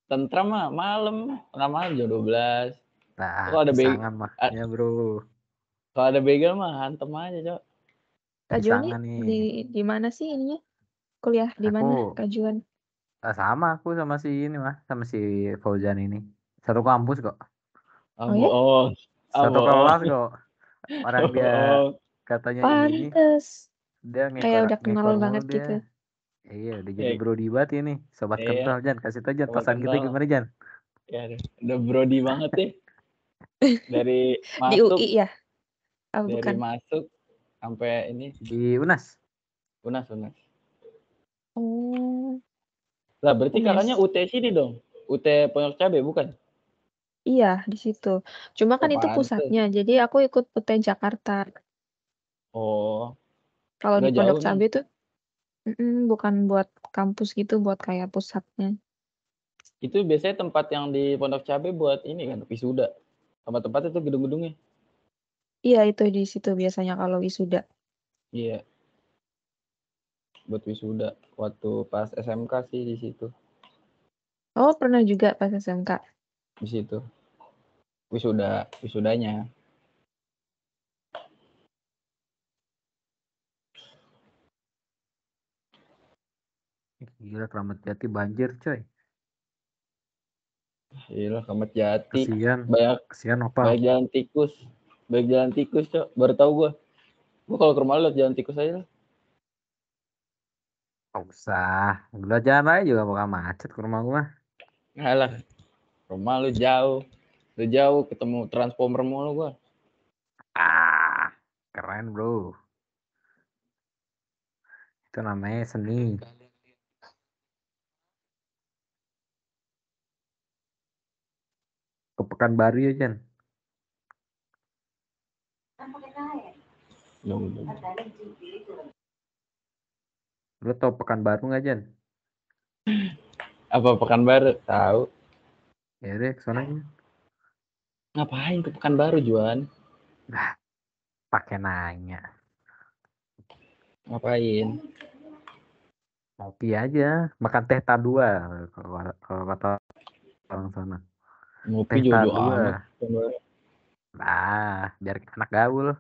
tentram mah malam tengah malam jam 12 nah, kalau ada beg mah, ya, bro kalau ada begal mah hantem aja, Cok. Kak ini di di mana sih ininya? Kuliah di mana Kak ah, Sama aku sama si ini mah, sama si Fauzan ini. Satu kampus kok. Oh, iya? oh. Satu oh, oh. kelas kok. Orang *laughs* dia katanya Pantes. ini. Dia ngekor, Kayak udah kenal banget dia. gitu. iya, udah eh. jadi bro di bat ini. Sobat ya, kental, Jan. Kasih tau, Jan. Pasan kita gimana, Jan? Ya, udah di banget ya. *laughs* Dari Di UI ya? Oh, dari bukan. masuk sampai ini di Unas. Unas, Unas. Oh. Lah berarti yes. kakaknya UT sini dong. UT Pondok Cabe bukan? Iya, di situ. Cuma kan oh, itu pusatnya. Jadi aku ikut UT Jakarta. Oh. Kalau di Pondok Cabe itu mm bukan buat kampus gitu, buat kayak pusatnya. Itu biasanya tempat yang di Pondok Cabe buat ini kan, wisuda. Tempat-tempat itu gedung-gedungnya. Iya itu di situ biasanya kalau wisuda. Iya. Buat wisuda waktu pas SMK sih di situ. Oh, pernah juga pas SMK. Di situ. Wisuda, wisudanya. Gila, Keramat Jati banjir, coy. Gila, Keramat Jati. Kesian. Banyak, kesian, apa? Banyak jalan tikus. Baik jalan tikus, Cok. Baru tahu gue. Gue kalau ke rumah lu jalan tikus aja lah. Gak usah. gue jalan aja juga bakal macet ke rumah gue. Alah. Rumah lu jauh. Lu jauh ketemu transformer mulu gue. Ah, keren bro. Itu namanya seni. Kepekan baru ya, Jan. Iya, kan Lo tau pekan baru nggak, Jan? Apa pekan baru? Tahu. Ya deh, kesana Ngapain ke baru Juan? pakai nanya. Ngapain? Kopi aja, makan teh ta kalau kalau kata orang sana. Ngopi juga Nah, biar anak gaul.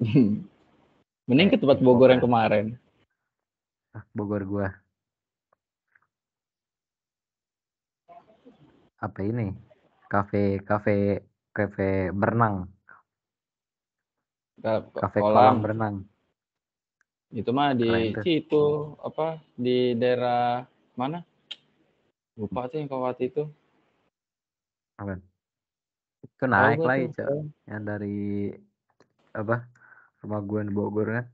*laughs* Mending ke tempat Bogor yang kemarin. Ah, Bogor gua. Apa ini? Kafe kafe kafe berenang. Kafe kolam. berenang. Itu mah di situ apa di daerah mana? Lupa sih kalau waktu itu. Apa? Itu naik lagi, Yang dari apa? rumah gue di Bogor kan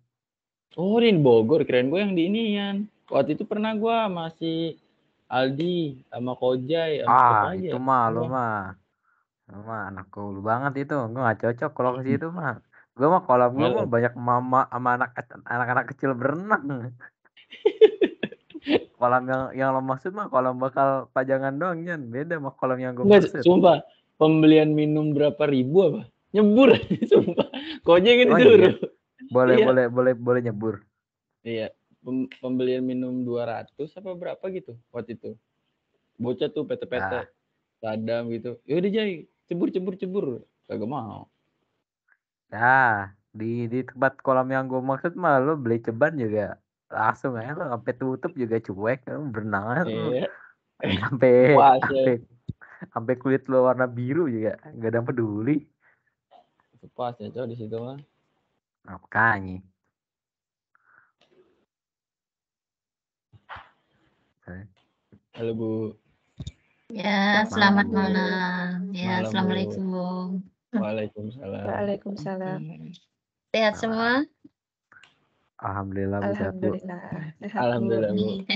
oh di Bogor keren gue yang di ini kan. waktu itu pernah gue masih Aldi sama Kojai sama ah itu ya? mah lo iya. mah lo mah anak cool banget itu gue gak cocok kalau ke situ mah gue mah kolam gue iya. mah banyak mama sama anak anak-anak kecil berenang *laughs* kolam yang yang lo maksud mah kolam bakal pajangan doang kan beda mah kolam yang gue maksud sumpah pembelian minum berapa ribu apa nyebur *laughs* sumpah gojek ini oh, dulu iya. boleh iya. boleh boleh boleh nyebur iya pembelian minum 200 apa berapa gitu waktu itu bocah tuh pete-pete nah. sadam gitu yaudah jai cebur cebur cebur kagak mau nah di di tempat kolam yang gue maksud mah lo beli ceban juga langsung aja lo sampai tutup juga cuek lo berenang iya. sampai sampai sampai kulit lo warna biru juga nggak ada peduli Pas ya cowok di situ mah. Nah, makanya. Halo Bu. Ya, selamat, malam. malam. Ya, malam, assalamualaikum. Bu. Waalaikumsalam. Waalaikumsalam. Sehat nah. semua? Alhamdulillah. Alhamdulillah. Alhamdulillah. Bu.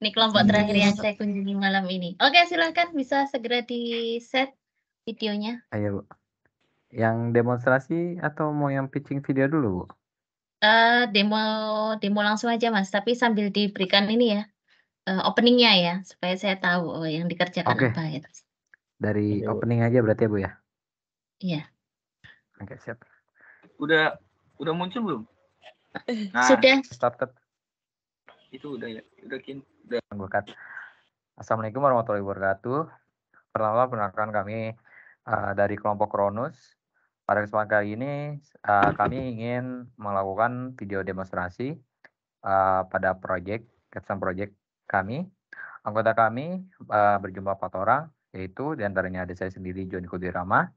ini *laughs* kelompok terakhir yang saya kunjungi malam ini. Oke, silahkan bisa segera di set videonya. Ayo, Bu. Yang demonstrasi atau mau yang pitching video dulu, Bu? Eh, demo demo langsung aja, Mas, tapi sambil diberikan ini ya, uh, openingnya ya, supaya saya tahu, oh, yang dikerjakan okay. apa itu. Dari Ayo. opening aja berarti ya, Bu, ya? Iya. Oke, siap. Udah udah muncul belum? Nah, Sudah. Started. itu udah ya. Udah kin. Udah. Assalamualaikum warahmatullahi wabarakatuh. Pertama, perkenalkan kami uh, dari kelompok Kronus pada kesempatan kali ini, uh, kami ingin melakukan video demonstrasi uh, pada proyek, caption proyek kami. Anggota kami uh, eh, berjumlah empat orang, yaitu diantaranya ada saya sendiri, Joni Kudirama,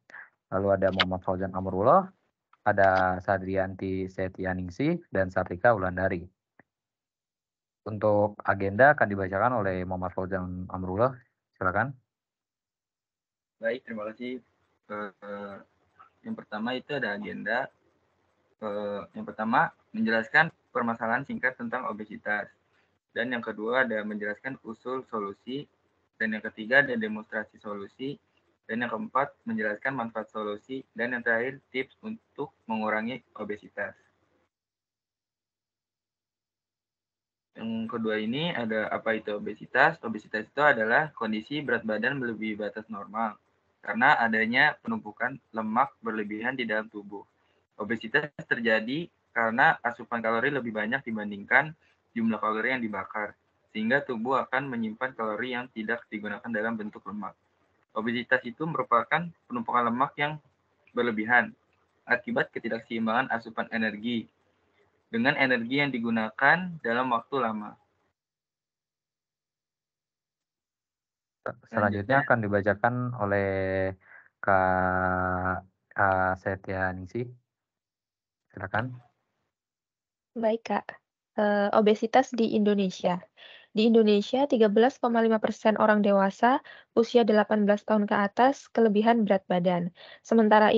lalu ada Muhammad Fauzan Amrullah, ada Sadrianti Setianingsi dan Sartika Wulandari. Untuk agenda akan dibacakan oleh Muhammad Fauzan Amrullah. Silakan. Baik, terima kasih. Yang pertama itu ada agenda. Eh, yang pertama menjelaskan permasalahan singkat tentang obesitas. Dan yang kedua ada menjelaskan usul solusi. Dan yang ketiga ada demonstrasi solusi. Dan yang keempat menjelaskan manfaat solusi. Dan yang terakhir tips untuk mengurangi obesitas. Yang kedua ini ada apa itu obesitas? Obesitas itu adalah kondisi berat badan melebihi batas normal karena adanya penumpukan lemak berlebihan di dalam tubuh. Obesitas terjadi karena asupan kalori lebih banyak dibandingkan jumlah kalori yang dibakar, sehingga tubuh akan menyimpan kalori yang tidak digunakan dalam bentuk lemak. Obesitas itu merupakan penumpukan lemak yang berlebihan akibat ketidakseimbangan asupan energi dengan energi yang digunakan dalam waktu lama. Iya, iya. Selanjutnya akan dibacakan oleh Kak uh, Setia Ningsih. Silakan. Baik, Kak. Uh, obesitas di Indonesia. Di Indonesia, 13,5 persen orang dewasa usia 18 tahun ke atas kelebihan berat badan. Sementara